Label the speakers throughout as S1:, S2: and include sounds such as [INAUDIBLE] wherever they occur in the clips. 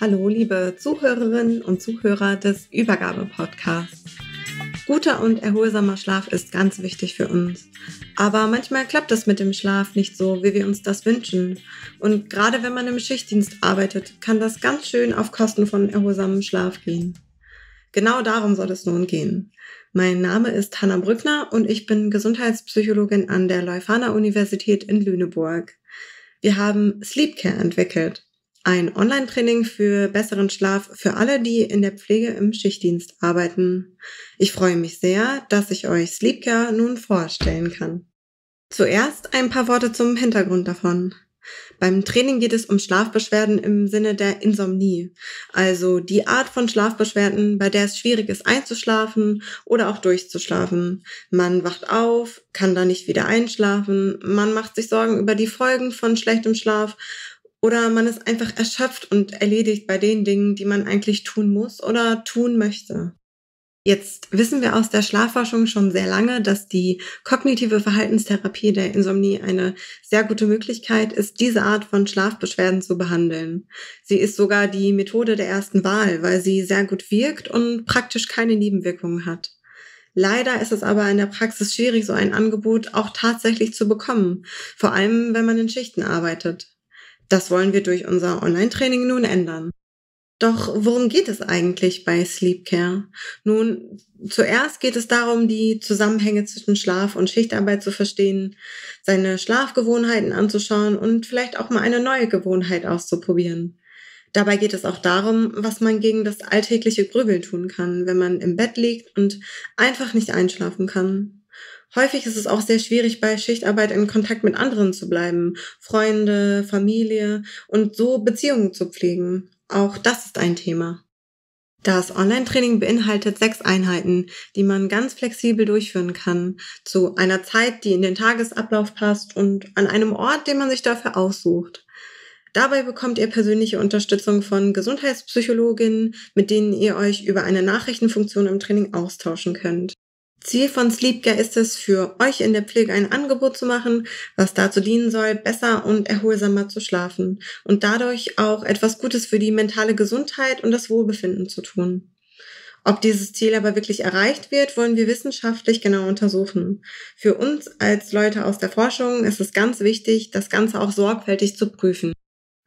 S1: Hallo, liebe Zuhörerinnen und Zuhörer des Übergabe-Podcasts. Guter und erholsamer Schlaf ist ganz wichtig für uns. Aber manchmal klappt es mit dem Schlaf nicht so, wie wir uns das wünschen. Und gerade wenn man im Schichtdienst arbeitet, kann das ganz schön auf Kosten von erholsamem Schlaf gehen. Genau darum soll es nun gehen. Mein Name ist Hanna Brückner und ich bin Gesundheitspsychologin an der Leuphana Universität in Lüneburg. Wir haben Sleepcare entwickelt ein Online-Training für besseren Schlaf für alle, die in der Pflege im Schichtdienst arbeiten. Ich freue mich sehr, dass ich euch Sleepcare nun vorstellen kann. Zuerst ein paar Worte zum Hintergrund davon. Beim Training geht es um Schlafbeschwerden im Sinne der Insomnie, also die Art von Schlafbeschwerden, bei der es schwierig ist einzuschlafen oder auch durchzuschlafen. Man wacht auf, kann da nicht wieder einschlafen, man macht sich Sorgen über die Folgen von schlechtem Schlaf oder man ist einfach erschöpft und erledigt bei den Dingen, die man eigentlich tun muss oder tun möchte. Jetzt wissen wir aus der Schlafforschung schon sehr lange, dass die kognitive Verhaltenstherapie der Insomnie eine sehr gute Möglichkeit ist, diese Art von Schlafbeschwerden zu behandeln. Sie ist sogar die Methode der ersten Wahl, weil sie sehr gut wirkt und praktisch keine Nebenwirkungen hat. Leider ist es aber in der Praxis schwierig, so ein Angebot auch tatsächlich zu bekommen, vor allem wenn man in Schichten arbeitet. Das wollen wir durch unser Online-Training nun ändern. Doch worum geht es eigentlich bei Sleepcare? Nun, zuerst geht es darum, die Zusammenhänge zwischen Schlaf und Schichtarbeit zu verstehen, seine Schlafgewohnheiten anzuschauen und vielleicht auch mal eine neue Gewohnheit auszuprobieren. Dabei geht es auch darum, was man gegen das alltägliche Grübeln tun kann, wenn man im Bett liegt und einfach nicht einschlafen kann. Häufig ist es auch sehr schwierig, bei Schichtarbeit in Kontakt mit anderen zu bleiben, Freunde, Familie und so Beziehungen zu pflegen. Auch das ist ein Thema. Das Online-Training beinhaltet sechs Einheiten, die man ganz flexibel durchführen kann, zu einer Zeit, die in den Tagesablauf passt und an einem Ort, den man sich dafür aussucht. Dabei bekommt ihr persönliche Unterstützung von Gesundheitspsychologinnen, mit denen ihr euch über eine Nachrichtenfunktion im Training austauschen könnt. Ziel von Sleepcare ist es, für euch in der Pflege ein Angebot zu machen, was dazu dienen soll, besser und erholsamer zu schlafen und dadurch auch etwas Gutes für die mentale Gesundheit und das Wohlbefinden zu tun. Ob dieses Ziel aber wirklich erreicht wird, wollen wir wissenschaftlich genau untersuchen. Für uns als Leute aus der Forschung ist es ganz wichtig, das Ganze auch sorgfältig zu prüfen.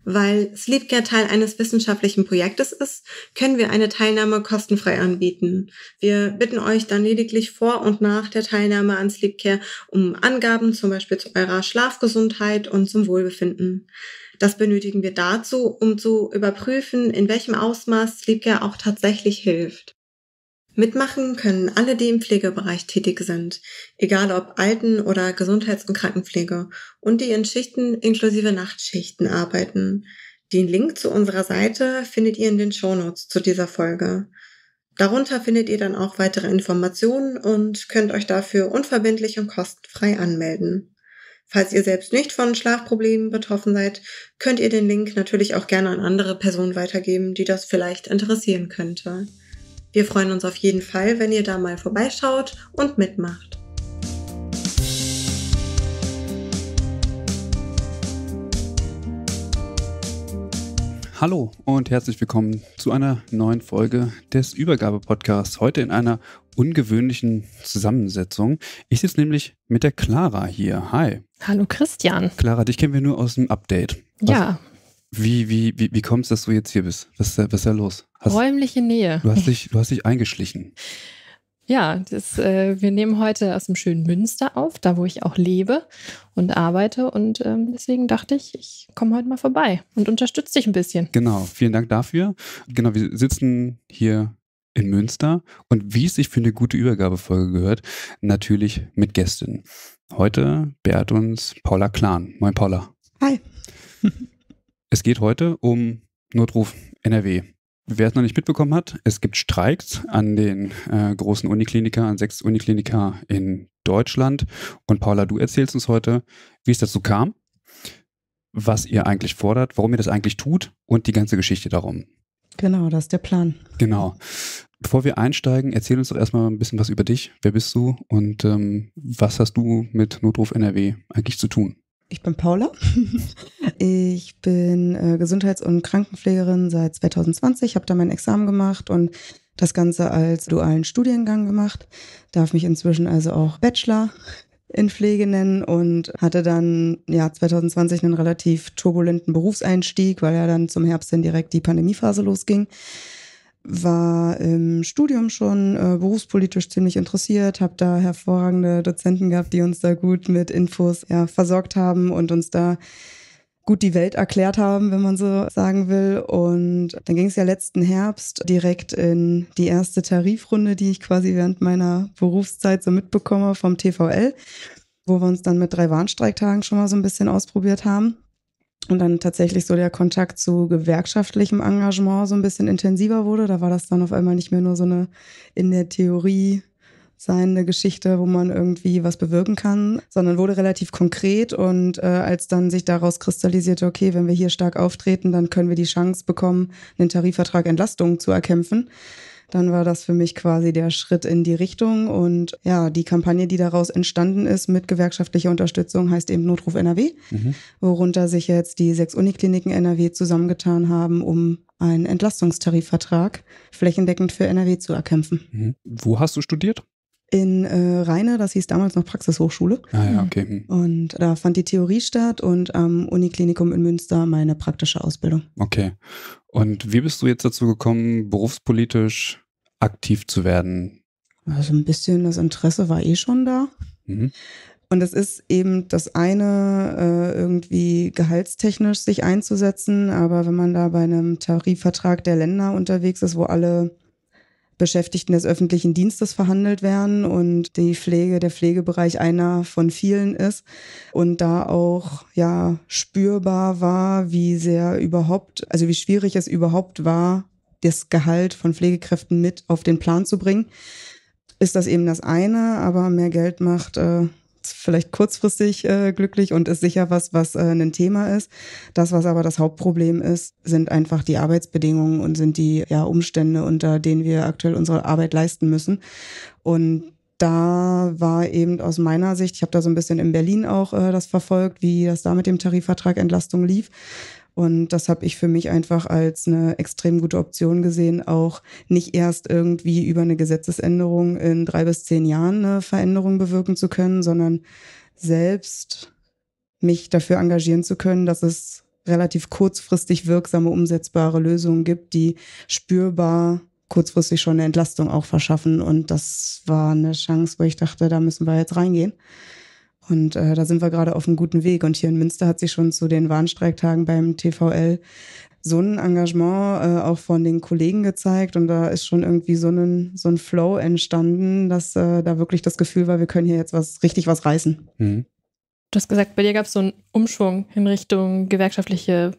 S1: Weil Sleepcare Teil eines wissenschaftlichen Projektes ist, können wir eine Teilnahme kostenfrei anbieten. Wir bitten euch dann lediglich vor und nach der Teilnahme an Sleepcare um Angaben, zum Beispiel zu eurer Schlafgesundheit und zum Wohlbefinden. Das benötigen wir dazu, um zu überprüfen, in welchem Ausmaß Sleepcare auch tatsächlich hilft. Mitmachen können alle, die im Pflegebereich tätig sind, egal ob Alten- oder Gesundheits- und Krankenpflege und die in Schichten inklusive Nachtschichten arbeiten. Den Link zu unserer Seite findet ihr in den Shownotes zu dieser Folge. Darunter findet ihr dann auch weitere Informationen und könnt euch dafür unverbindlich und kostenfrei anmelden. Falls ihr selbst nicht von Schlafproblemen betroffen seid, könnt ihr den Link natürlich auch gerne an andere Personen weitergeben, die das vielleicht interessieren könnte. Wir freuen uns auf jeden Fall, wenn ihr da mal vorbeischaut und mitmacht.
S2: Hallo und herzlich willkommen zu einer neuen Folge des Übergabe-Podcasts. Heute in einer ungewöhnlichen Zusammensetzung. Ich sitze nämlich mit der Clara hier. Hi.
S3: Hallo Christian.
S2: Clara, dich kennen wir nur aus dem Update. Ja, wie, wie, wie, wie kommt es, dass du jetzt hier bist? Was ist da, was ist da los? Hast,
S3: Räumliche Nähe. Du hast,
S2: dich, du hast dich eingeschlichen.
S3: Ja, das, äh, wir nehmen heute aus dem schönen Münster auf, da wo ich auch lebe und arbeite. Und ähm, deswegen dachte ich, ich komme heute mal vorbei und unterstütze dich ein bisschen.
S2: Genau, vielen Dank dafür. Genau, wir sitzen hier in Münster und wie es sich für eine gute Übergabefolge gehört, natürlich mit Gästen. Heute beehrt uns Paula Klan. Moin, Paula. Hi. Es geht heute um Notruf NRW. Wer es noch nicht mitbekommen hat, es gibt Streiks an den äh, großen Unikliniker, an sechs Unikliniker in Deutschland. Und Paula, du erzählst uns heute, wie es dazu kam, was ihr eigentlich fordert, warum ihr das eigentlich tut und die ganze Geschichte darum.
S4: Genau, das ist der Plan.
S2: Genau. Bevor wir einsteigen, erzähl uns doch erstmal ein bisschen was über dich. Wer bist du und ähm, was hast du mit Notruf NRW eigentlich zu tun?
S4: Ich bin Paula. Ich bin äh, Gesundheits- und Krankenpflegerin seit 2020, Ich habe da mein Examen gemacht und das Ganze als dualen Studiengang gemacht. Darf mich inzwischen also auch Bachelor in Pflege nennen und hatte dann ja 2020 einen relativ turbulenten Berufseinstieg, weil ja dann zum Herbst hin direkt die Pandemiephase losging war im Studium schon äh, berufspolitisch ziemlich interessiert, habe da hervorragende Dozenten gehabt, die uns da gut mit Infos ja, versorgt haben und uns da gut die Welt erklärt haben, wenn man so sagen will. Und dann ging es ja letzten Herbst direkt in die erste Tarifrunde, die ich quasi während meiner Berufszeit so mitbekomme vom TVL, wo wir uns dann mit drei Warnstreiktagen schon mal so ein bisschen ausprobiert haben und dann tatsächlich so der Kontakt zu gewerkschaftlichem Engagement so ein bisschen intensiver wurde. Da war das dann auf einmal nicht mehr nur so eine in der Theorie seine Geschichte, wo man irgendwie was bewirken kann, sondern wurde relativ konkret und äh, als dann sich daraus kristallisierte, okay, wenn wir hier stark auftreten, dann können wir die Chance bekommen, einen Tarifvertrag Entlastung zu erkämpfen dann war das für mich quasi der Schritt in die Richtung. Und ja, die Kampagne, die daraus entstanden ist mit gewerkschaftlicher Unterstützung, heißt eben Notruf NRW, mhm. worunter sich jetzt die sechs Unikliniken NRW zusammengetan haben, um einen Entlastungstarifvertrag flächendeckend für NRW zu erkämpfen.
S2: Mhm. Wo hast du studiert? in äh,
S4: Rheine, das hieß damals noch Praxishochschule.
S2: Ah ja, mhm. okay. Mhm.
S4: Und da fand die Theorie statt und am Uniklinikum in Münster meine praktische Ausbildung.
S2: Okay. Und wie bist du jetzt dazu gekommen, berufspolitisch aktiv zu werden?
S4: Also ein bisschen das Interesse war eh schon da. Mhm. Und es ist eben das eine, äh, irgendwie gehaltstechnisch sich einzusetzen, aber wenn man da bei einem Tarifvertrag der Länder unterwegs ist, wo alle Beschäftigten des öffentlichen Dienstes verhandelt werden und die Pflege, der Pflegebereich einer von vielen ist und da auch ja spürbar war, wie sehr überhaupt, also wie schwierig es überhaupt war, das Gehalt von Pflegekräften mit auf den Plan zu bringen, ist das eben das eine, aber mehr Geld macht äh, vielleicht kurzfristig äh, glücklich und ist sicher was, was äh, ein Thema ist. Das, was aber das Hauptproblem ist, sind einfach die Arbeitsbedingungen und sind die ja, Umstände, unter denen wir aktuell unsere Arbeit leisten müssen. Und da war eben aus meiner Sicht, ich habe da so ein bisschen in Berlin auch äh, das verfolgt, wie das da mit dem Tarifvertrag Entlastung lief, und das habe ich für mich einfach als eine extrem gute Option gesehen, auch nicht erst irgendwie über eine Gesetzesänderung in drei bis zehn Jahren eine Veränderung bewirken zu können, sondern selbst mich dafür engagieren zu können, dass es relativ kurzfristig wirksame, umsetzbare Lösungen gibt, die spürbar kurzfristig schon eine Entlastung auch verschaffen. Und das war eine Chance, wo ich dachte, da müssen wir jetzt reingehen. Und äh, da sind wir gerade auf einem guten Weg. Und hier in Münster hat sich schon zu den Warnstreiktagen beim TVL so ein Engagement äh, auch von den Kollegen gezeigt und da ist schon irgendwie so ein, so ein Flow entstanden, dass äh, da wirklich das Gefühl war, wir können hier jetzt was richtig was
S3: reißen. Mhm. Du hast gesagt, bei dir gab es so einen Umschwung in Richtung gewerkschaftliche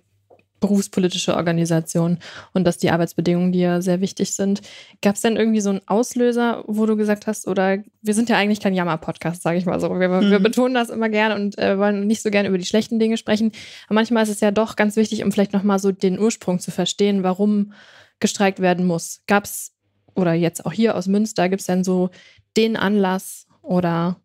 S3: berufspolitische Organisation und dass die Arbeitsbedingungen dir ja sehr wichtig sind. Gab es denn irgendwie so einen Auslöser, wo du gesagt hast, oder wir sind ja eigentlich kein Jammer-Podcast, sage ich mal so. Wir, mhm. wir, betonen das immer gerne und äh, wollen nicht so gerne über die schlechten Dinge sprechen. Aber manchmal ist es ja doch ganz wichtig, um vielleicht nochmal so den Ursprung zu verstehen, warum gestreikt werden muss. Gab es, oder jetzt auch hier aus Münster, gibt es denn so den Anlass oder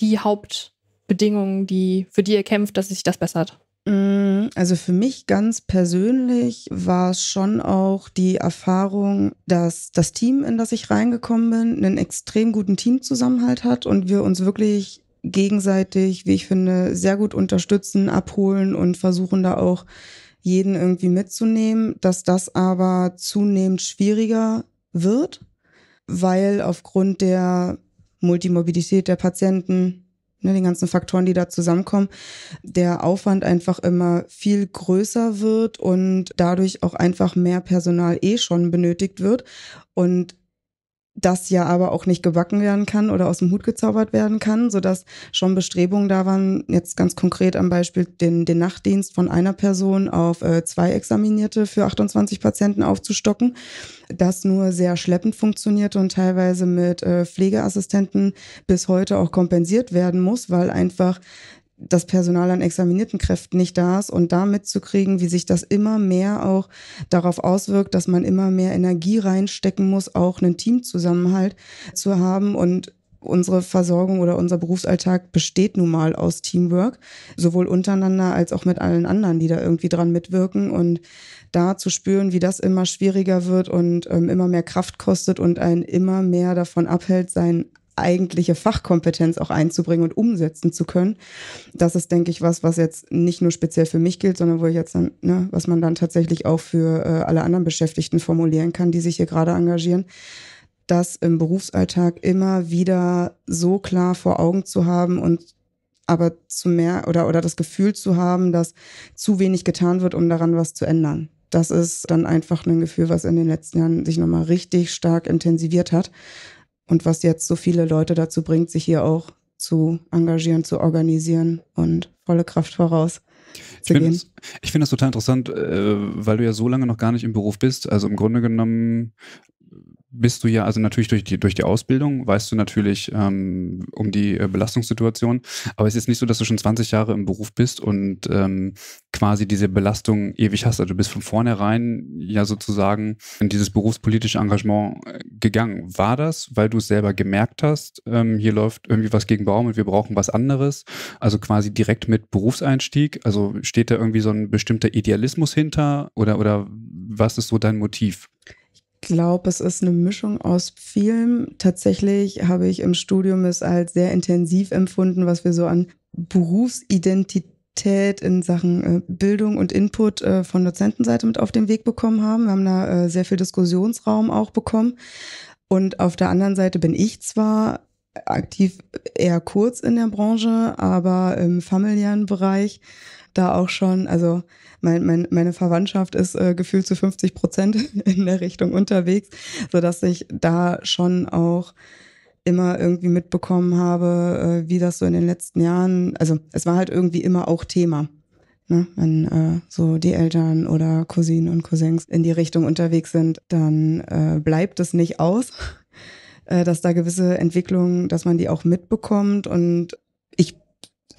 S3: die Hauptbedingungen, die, für die ihr kämpft, dass sich das bessert? Mm, also für mich
S4: ganz persönlich war es schon auch die Erfahrung, dass das Team, in das ich reingekommen bin, einen extrem guten Teamzusammenhalt hat und wir uns wirklich gegenseitig, wie ich finde, sehr gut unterstützen, abholen und versuchen da auch jeden irgendwie mitzunehmen, dass das aber zunehmend schwieriger wird, weil aufgrund der Multimorbidität der Patienten ne, den ganzen Faktoren, die da zusammenkommen, der Aufwand einfach immer viel größer wird und dadurch auch einfach mehr Personal eh schon benötigt wird. Und das ja aber auch nicht gebacken werden kann oder aus dem Hut gezaubert werden kann, sodass schon Bestrebungen da waren, jetzt ganz konkret am Beispiel den, den Nachtdienst von einer Person auf äh, zwei Examinierte für 28 Patienten aufzustocken, das nur sehr schleppend funktionierte und teilweise mit äh, Pflegeassistenten bis heute auch kompensiert werden muss, weil einfach das Personal an examinierten Kräften nicht da ist und da mitzukriegen, wie sich das immer mehr auch darauf auswirkt, dass man immer mehr Energie reinstecken muss, auch einen Teamzusammenhalt zu haben und unsere Versorgung oder unser Berufsalltag besteht nun mal aus Teamwork, sowohl untereinander als auch mit allen anderen, die da irgendwie dran mitwirken und da zu spüren, wie das immer schwieriger wird und ähm, immer mehr Kraft kostet und einen immer mehr davon abhält, seinen eigentliche Fachkompetenz auch einzubringen und umsetzen zu können. Das ist, denke ich, was, was jetzt nicht nur speziell für mich gilt, sondern wo ich jetzt dann, ne, was man dann tatsächlich auch für äh, alle anderen Beschäftigten formulieren kann, die sich hier gerade engagieren das im Berufsalltag immer wieder so klar vor Augen zu haben und aber zu mehr oder, oder das Gefühl zu haben, dass zu wenig getan wird, um daran was zu ändern. Das ist dann einfach ein Gefühl, was in den letzten Jahren sich nochmal richtig stark intensiviert hat und was jetzt so viele Leute dazu bringt, sich hier auch zu engagieren, zu organisieren und volle Kraft voraus. Ich finde das,
S2: find das total interessant, äh, weil du ja so lange noch gar nicht im Beruf bist. Also im Grunde genommen bist du ja, also natürlich durch die, durch die Ausbildung weißt du natürlich ähm, um die äh, Belastungssituation, aber es ist nicht so, dass du schon 20 Jahre im Beruf bist und ähm, quasi diese Belastung ewig hast. Also du bist von vornherein ja sozusagen in dieses berufspolitische Engagement äh, gegangen. War das, weil du es selber gemerkt hast, ähm, hier läuft irgendwie was gegen Baum und wir brauchen was anderes? Also quasi direkt mit Berufseinstieg? Also steht da irgendwie so ein bestimmter Idealismus hinter oder, oder was ist so dein Motiv?
S4: glaube, es ist eine Mischung aus vielem. Tatsächlich habe ich im Studium es als sehr intensiv empfunden, was wir so an Berufsidentität in Sachen äh, Bildung und Input äh, von Dozentenseite mit auf den Weg bekommen haben. Wir haben da äh, sehr viel Diskussionsraum auch bekommen. Und auf der anderen Seite bin ich zwar aktiv eher kurz in der Branche, aber im familiären Bereich da auch schon, also mein, mein, meine Verwandtschaft ist äh, gefühlt zu 50 Prozent [LAUGHS] in der Richtung unterwegs, sodass ich da schon auch immer irgendwie mitbekommen habe, äh, wie das so in den letzten Jahren, also es war halt irgendwie immer auch Thema. Ne? Wenn äh, so die Eltern oder Cousinen und Cousins in die Richtung unterwegs sind, dann äh, bleibt es nicht aus, [LAUGHS] äh, dass da gewisse Entwicklungen, dass man die auch mitbekommt. Und ich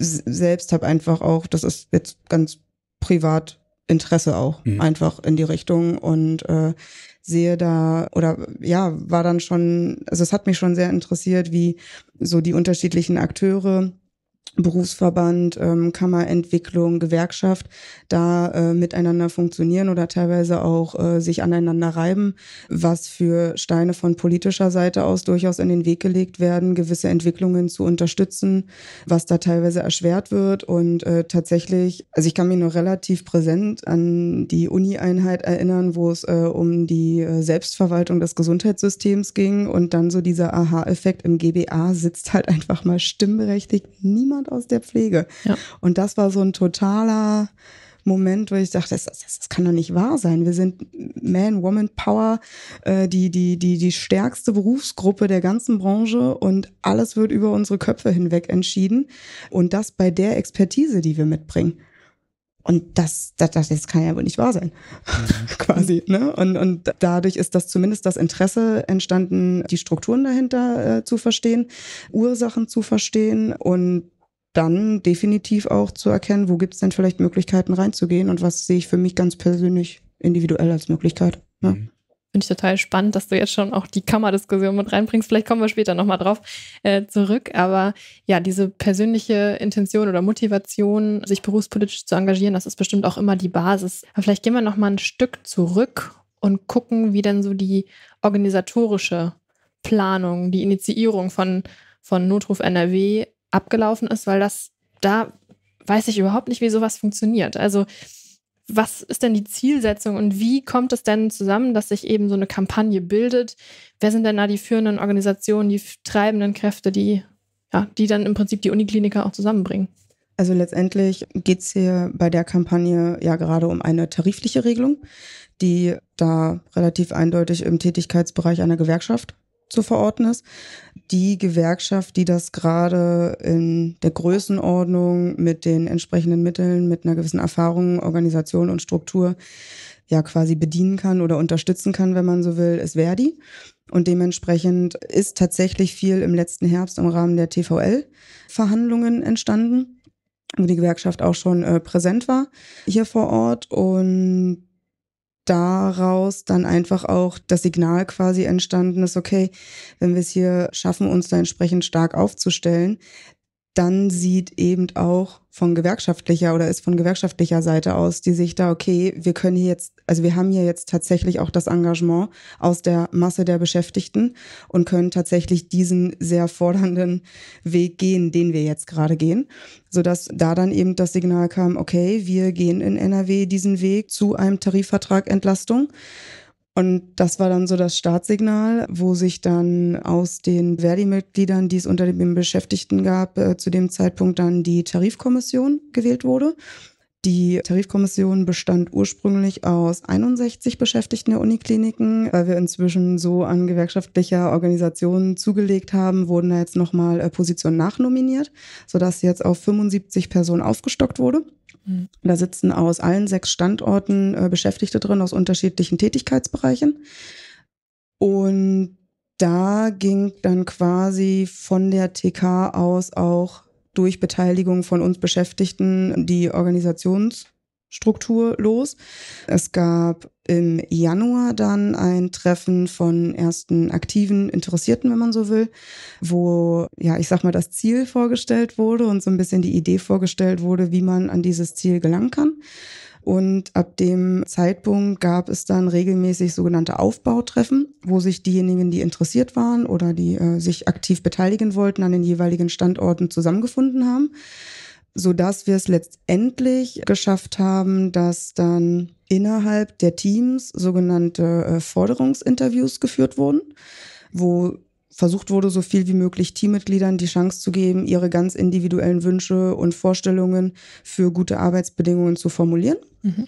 S4: selbst habe einfach auch, das ist jetzt ganz privat Interesse auch mhm. einfach in die Richtung und äh, sehe da oder ja, war dann schon, also es hat mich schon sehr interessiert, wie so die unterschiedlichen Akteure Berufsverband, ähm, Kammerentwicklung, Gewerkschaft da äh, miteinander funktionieren oder teilweise auch äh, sich aneinander reiben, was für Steine von politischer Seite aus durchaus in den Weg gelegt werden, gewisse Entwicklungen zu unterstützen, was da teilweise erschwert wird. Und äh, tatsächlich, also ich kann mich noch relativ präsent an die Uni-Einheit erinnern, wo es äh, um die äh, Selbstverwaltung des Gesundheitssystems ging und dann so dieser Aha-Effekt im GBA sitzt halt einfach mal stimmberechtigt niemand niemand aus der Pflege. Ja. Und das war so ein totaler Moment, wo ich dachte, das, das, das kann doch nicht wahr sein. Wir sind Man, Woman Power, äh, die, die, die, die stärkste Berufsgruppe der ganzen Branche und alles wird über unsere Köpfe hinweg entschieden. Und das bei der Expertise, die wir mitbringen. Und das, das, das kann ja wohl nicht wahr sein, mhm. [LAUGHS] quasi. Ne? Und, und dadurch ist das zumindest das Interesse entstanden, die Strukturen dahinter äh, zu verstehen, Ursachen zu verstehen und dann definitiv auch zu erkennen, wo gibt es denn vielleicht Möglichkeiten reinzugehen und was sehe ich für mich ganz persönlich individuell als Möglichkeit. Ja. Mhm.
S3: Finde ich total spannend, dass du jetzt schon auch die Kammerdiskussion mit reinbringst. Vielleicht kommen wir später nochmal drauf äh, zurück. Aber ja, diese persönliche Intention oder Motivation, sich berufspolitisch zu engagieren, das ist bestimmt auch immer die Basis. Aber vielleicht gehen wir nochmal ein Stück zurück und gucken, wie denn so die organisatorische Planung, die Initiierung von, von Notruf NRW abgelaufen ist, weil das da weiß ich überhaupt nicht, wie sowas funktioniert. Also was ist denn die Zielsetzung und wie kommt es denn zusammen, dass sich eben so eine Kampagne bildet? Wer sind denn da die führenden Organisationen, die treibenden Kräfte, die, ja, die dann im Prinzip die Unikliniker auch zusammenbringen?
S4: Also letztendlich geht es hier bei der Kampagne ja gerade um eine tarifliche Regelung, die da relativ eindeutig im Tätigkeitsbereich einer Gewerkschaft zu verorten ist. Die Gewerkschaft, die das gerade in der Größenordnung mit den entsprechenden Mitteln, mit einer gewissen Erfahrung, Organisation und Struktur ja quasi bedienen kann oder unterstützen kann, wenn man so will, ist Verdi. Und dementsprechend ist tatsächlich viel im letzten Herbst im Rahmen der TVL-Verhandlungen entstanden, wo die Gewerkschaft auch schon äh, präsent war hier vor Ort. Und daraus dann einfach auch das Signal quasi entstanden ist, okay, wenn wir es hier schaffen, uns da entsprechend stark aufzustellen, dann sieht eben auch von gewerkschaftlicher oder ist von gewerkschaftlicher Seite aus, die sich da, okay, wir können hier jetzt, also wir haben hier jetzt tatsächlich auch das Engagement aus der Masse der Beschäftigten und können tatsächlich diesen sehr fordernden Weg gehen, den wir jetzt gerade gehen, sodass da dann eben das Signal kam, okay, wir gehen in NRW diesen Weg zu einem Tarifvertrag Entlastung und das war dann so das Startsignal, wo sich dann aus den Verdi-Mitgliedern, die es unter den Beschäftigten gab, äh, zu dem Zeitpunkt dann die Tarifkommission gewählt wurde. Die Tarifkommission bestand ursprünglich aus 61 Beschäftigten der Unikliniken. Weil wir inzwischen so an gewerkschaftlicher Organisation zugelegt haben, wurden da jetzt nochmal äh, Positionen nachnominiert, sodass jetzt auf 75 Personen aufgestockt wurde. Mhm. Da sitzen aus allen sechs Standorten äh, Beschäftigte drin aus unterschiedlichen Tätigkeitsbereichen. Und da ging dann quasi von der TK aus auch durch Beteiligung von uns Beschäftigten die Organisationsstruktur los. Es gab im Januar dann ein Treffen von ersten aktiven Interessierten, wenn man so will, wo, ja, ich sag mal, das Ziel vorgestellt wurde und so ein bisschen die Idee vorgestellt wurde, wie man an dieses Ziel gelangen kann. Und ab dem Zeitpunkt gab es dann regelmäßig sogenannte Aufbautreffen, wo sich diejenigen, die interessiert waren oder die äh, sich aktiv beteiligen wollten, an den jeweiligen Standorten zusammengefunden haben, sodass wir es letztendlich geschafft haben, dass dann innerhalb der Teams sogenannte äh, Forderungsinterviews geführt wurden, wo versucht wurde, so viel wie möglich Teammitgliedern die Chance zu geben, ihre ganz individuellen Wünsche und Vorstellungen für gute Arbeitsbedingungen zu formulieren. Mhm.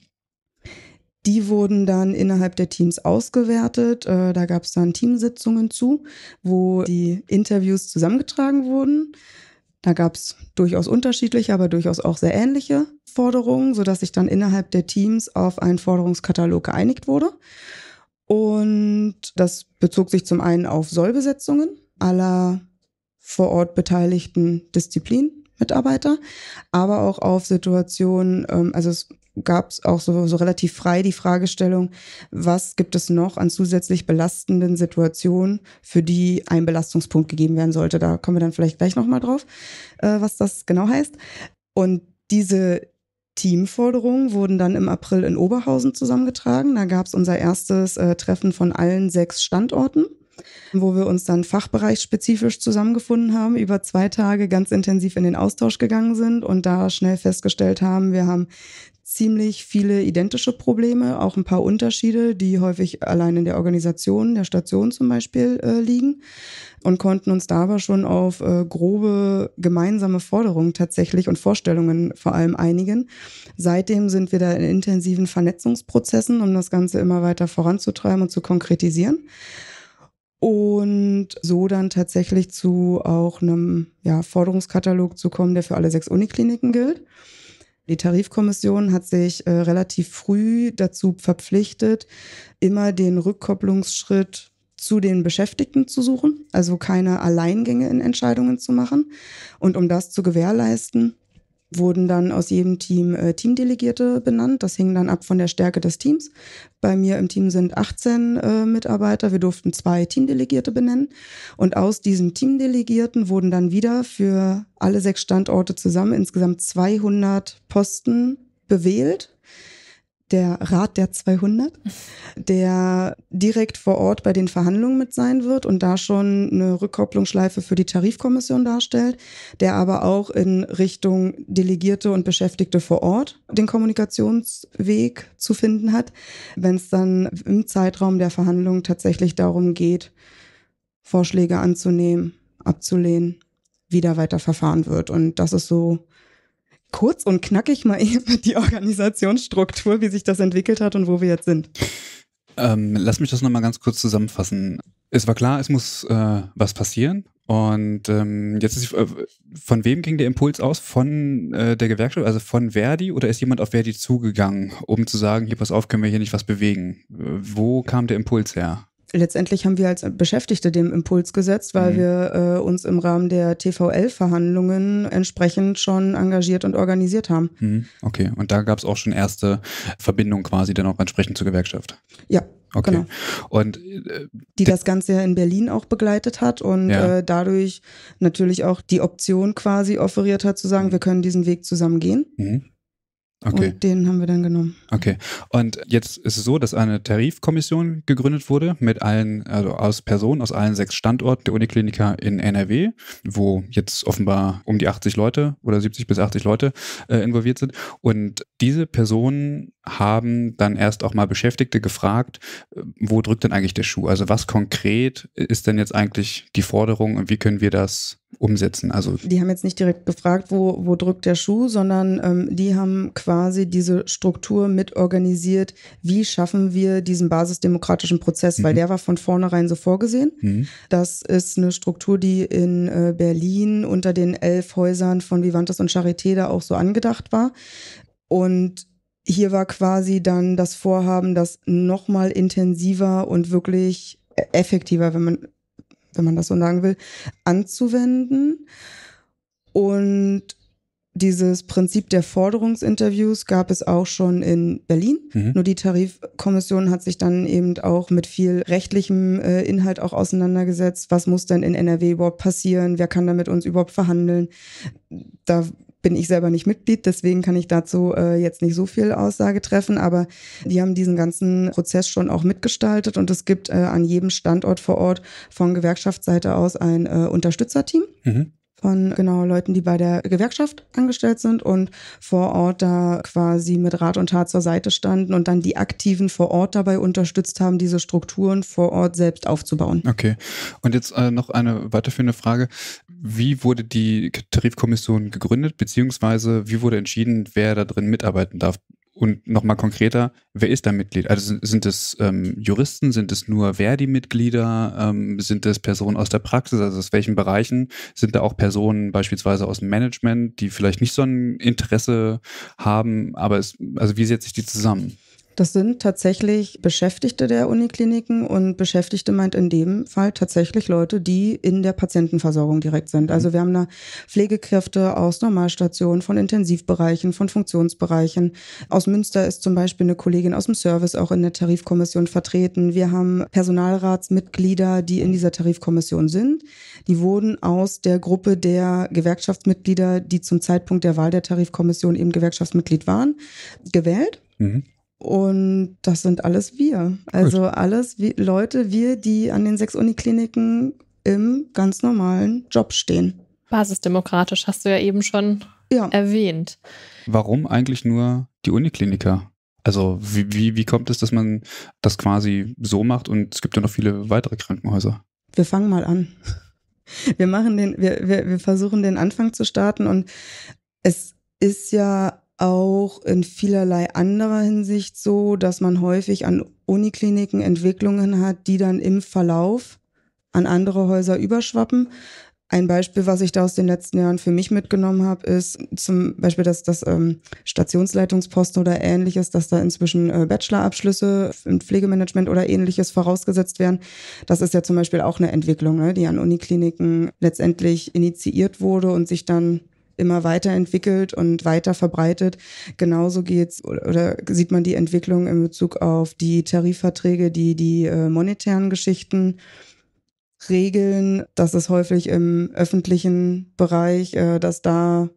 S4: Die wurden dann innerhalb der Teams ausgewertet. Äh, da gab es dann Teamsitzungen zu, wo die Interviews zusammengetragen wurden. Da gab es durchaus unterschiedliche, aber durchaus auch sehr ähnliche. Forderungen, sodass ich dann innerhalb der Teams auf einen Forderungskatalog geeinigt wurde. Und das bezog sich zum einen auf Sollbesetzungen aller vor Ort beteiligten Disziplinmitarbeiter, aber auch auf Situationen, ähm, also es gab es auch so, so relativ frei die Fragestellung, was gibt es noch an zusätzlich belastenden Situationen, für die ein Belastungspunkt gegeben werden sollte. Da kommen wir dann vielleicht gleich nochmal drauf, äh, was das genau heißt. Und diese Teamforderungen wurden dann im April in Oberhausen zusammengetragen. Da gab es unser erstes äh, Treffen von allen sechs Standorten wo wir uns dann fachbereichsspezifisch zusammengefunden haben, über zwei Tage ganz intensiv in den Austausch gegangen sind und da schnell festgestellt haben, wir haben ziemlich viele identische Probleme, auch ein paar Unterschiede, die häufig allein in der Organisation, der Station zum Beispiel äh, liegen und konnten uns da aber schon auf äh, grobe gemeinsame Forderungen tatsächlich und Vorstellungen vor allem einigen. Seitdem sind wir da in intensiven Vernetzungsprozessen, um das Ganze immer weiter voranzutreiben und zu konkretisieren und so dann tatsächlich zu auch einem ja, Forderungskatalog zu kommen, der für alle sechs Unikliniken gilt. Die Tarifkommission hat sich äh, relativ früh dazu verpflichtet, immer den Rückkopplungsschritt zu den Beschäftigten zu suchen, also keine Alleingänge in Entscheidungen zu machen. Und um das zu gewährleisten, wurden dann aus jedem Team äh, Teamdelegierte benannt. Das hing dann ab von der Stärke des Teams. Bei mir im Team sind 18 äh, Mitarbeiter. Wir durften zwei Teamdelegierte benennen. Und aus diesen Teamdelegierten wurden dann wieder für alle sechs Standorte zusammen insgesamt 200 Posten bewählt der Rat der 200, [LAUGHS] der direkt vor Ort bei den Verhandlungen mit sein wird und da schon eine Rückkopplungsschleife für die Tarifkommission darstellt, der aber auch in Richtung Delegierte und Beschäftigte vor Ort den Kommunikationsweg zu finden hat, wenn es dann im Zeitraum der Verhandlungen tatsächlich darum geht, Vorschläge anzunehmen, abzulehnen, wieder weiter verfahren wird. Und das ist so kurz und knackig mal [LAUGHS] eben die Organisationsstruktur, wie sich das entwickelt hat und wo wir jetzt sind.
S2: Ähm, lass mich das nochmal ganz kurz zusammenfassen. Es war klar, es muss äh, was passieren. Und ähm, jetzt ist, äh, von wem ging der Impuls aus? Von äh, der Gewerkschaft, also von Verdi oder ist jemand auf Verdi zugegangen, um zu sagen, hier pass auf, können wir hier nicht was bewegen? Äh, wo kam der Impuls her?
S4: letztendlich haben wir als Beschäftigte dem Impuls gesetzt, weil mhm. wir äh, uns im Rahmen der TVL-Verhandlungen entsprechend schon engagiert und organisiert haben.
S2: Mhm. Okay, und da gab es auch schon erste Verbindungen quasi dann auch entsprechend zur Gewerkschaft. Ja. Okay. Genau. Und äh,
S4: die das Ganze ja in Berlin auch begleitet hat und ja. äh, dadurch natürlich auch die Option quasi offeriert hat, zu sagen, mhm. wir können diesen Weg zusammen gehen.
S2: Mhm. Okay. Und
S4: den haben wir dann genommen.
S2: Okay. Und jetzt ist es so, dass eine Tarifkommission gegründet wurde mit allen, also aus Personen aus allen sechs Standorten der Unikliniker in NRW, wo jetzt offenbar um die 80 Leute oder 70 bis 80 Leute äh, involviert sind. Und diese Personen haben dann erst auch mal Beschäftigte gefragt, äh, wo drückt denn eigentlich der Schuh? Also was konkret ist denn jetzt eigentlich die Forderung und wie können wir das umsetzen. Also
S4: die haben jetzt nicht direkt gefragt, wo, wo drückt der Schuh, sondern ähm, die haben quasi diese Struktur mit organisiert, wie schaffen wir diesen basisdemokratischen Prozess, mhm. weil der war von vornherein so vorgesehen. Mhm. Das ist eine Struktur, die in äh, Berlin unter den elf Häusern von Vivantes und Charité da auch so angedacht war. Und hier war quasi dann das Vorhaben, das nochmal intensiver und wirklich e-, effektiver, wenn man wenn man das so sagen will, anzuwenden. Und dieses Prinzip der Forderungsinterviews gab es auch schon in Berlin. Mhm. Nur die Tarifkommission hat sich dann eben auch mit viel rechtlichem äh, Inhalt auch auseinandergesetzt. Was muss denn in NRW überhaupt passieren? Wer kann da mit uns überhaupt verhandeln? Da bin ich selber nicht Mitglied, deswegen kann ich dazu äh, jetzt nicht so viel Aussage treffen, aber die haben diesen ganzen Prozess schon auch mitgestaltet und es gibt äh, an jedem Standort vor Ort von Gewerkschaftsseite aus ein äh, Unterstützerteam. Mhm von genau Leuten, die bei der Gewerkschaft angestellt sind und vor Ort da quasi mit Rat und Tat zur Seite standen und dann die Aktiven vor Ort dabei unterstützt haben, diese Strukturen vor Ort selbst aufzubauen.
S2: Okay. Und jetzt äh, noch eine weiterführende Frage. Wie wurde die Tarifkommission gegründet, beziehungsweise wie wurde entschieden, wer da drin mitarbeiten darf? Und nochmal konkreter, wer ist da Mitglied? Also sind es ähm, Juristen, sind es nur Verdi-Mitglieder, ähm, sind es Personen aus der Praxis, also aus welchen Bereichen? Sind da auch Personen beispielsweise aus dem Management, die vielleicht nicht so ein Interesse haben, aber es, also wie setzt sich die zusammen? Das
S4: sind tatsächlich Beschäftigte der Unikliniken und Beschäftigte meint in dem Fall tatsächlich Leute, die in der Patientenversorgung direkt sind. Also wir haben da Pflegekräfte aus Normalstationen, von Intensivbereichen, von Funktionsbereichen. Aus Münster ist zum Beispiel eine Kollegin aus dem Service auch in der Tarifkommission vertreten. Wir haben Personalratsmitglieder, die in dieser Tarifkommission sind. Die wurden aus der Gruppe der Gewerkschaftsmitglieder, die zum Zeitpunkt der Wahl der Tarifkommission eben Gewerkschaftsmitglied waren, gewählt. Mhm. Und das sind alles wir. Also Gut. alles wir, Leute, wir, die an den sechs Unikliniken
S3: im ganz normalen Job stehen. Basisdemokratisch hast du ja eben schon ja. erwähnt.
S2: Warum eigentlich nur die Unikliniker? Also wie, wie, wie kommt es, dass man das quasi so macht und es gibt ja noch viele weitere Krankenhäuser?
S3: Wir
S4: fangen mal an. Wir machen den, wir, wir, wir versuchen den Anfang zu starten und es ist ja auch in vielerlei anderer Hinsicht so, dass man häufig an Unikliniken Entwicklungen hat, die dann im Verlauf an andere Häuser überschwappen. Ein Beispiel, was ich da aus den letzten Jahren für mich mitgenommen habe, ist zum Beispiel, dass das ähm, Stationsleitungsposten oder ähnliches, dass da inzwischen äh, Bachelorabschlüsse im Pflegemanagement oder ähnliches vorausgesetzt werden. Das ist ja zum Beispiel auch eine Entwicklung, ne, die an Unikliniken letztendlich initiiert wurde und sich dann immer weiterentwickelt und weiter verbreitet. Genauso geht's oder sieht man die Entwicklung in Bezug auf die Tarifverträge, die die äh, monetären Geschichten regeln. Das ist häufig im öffentlichen Bereich, äh, dass da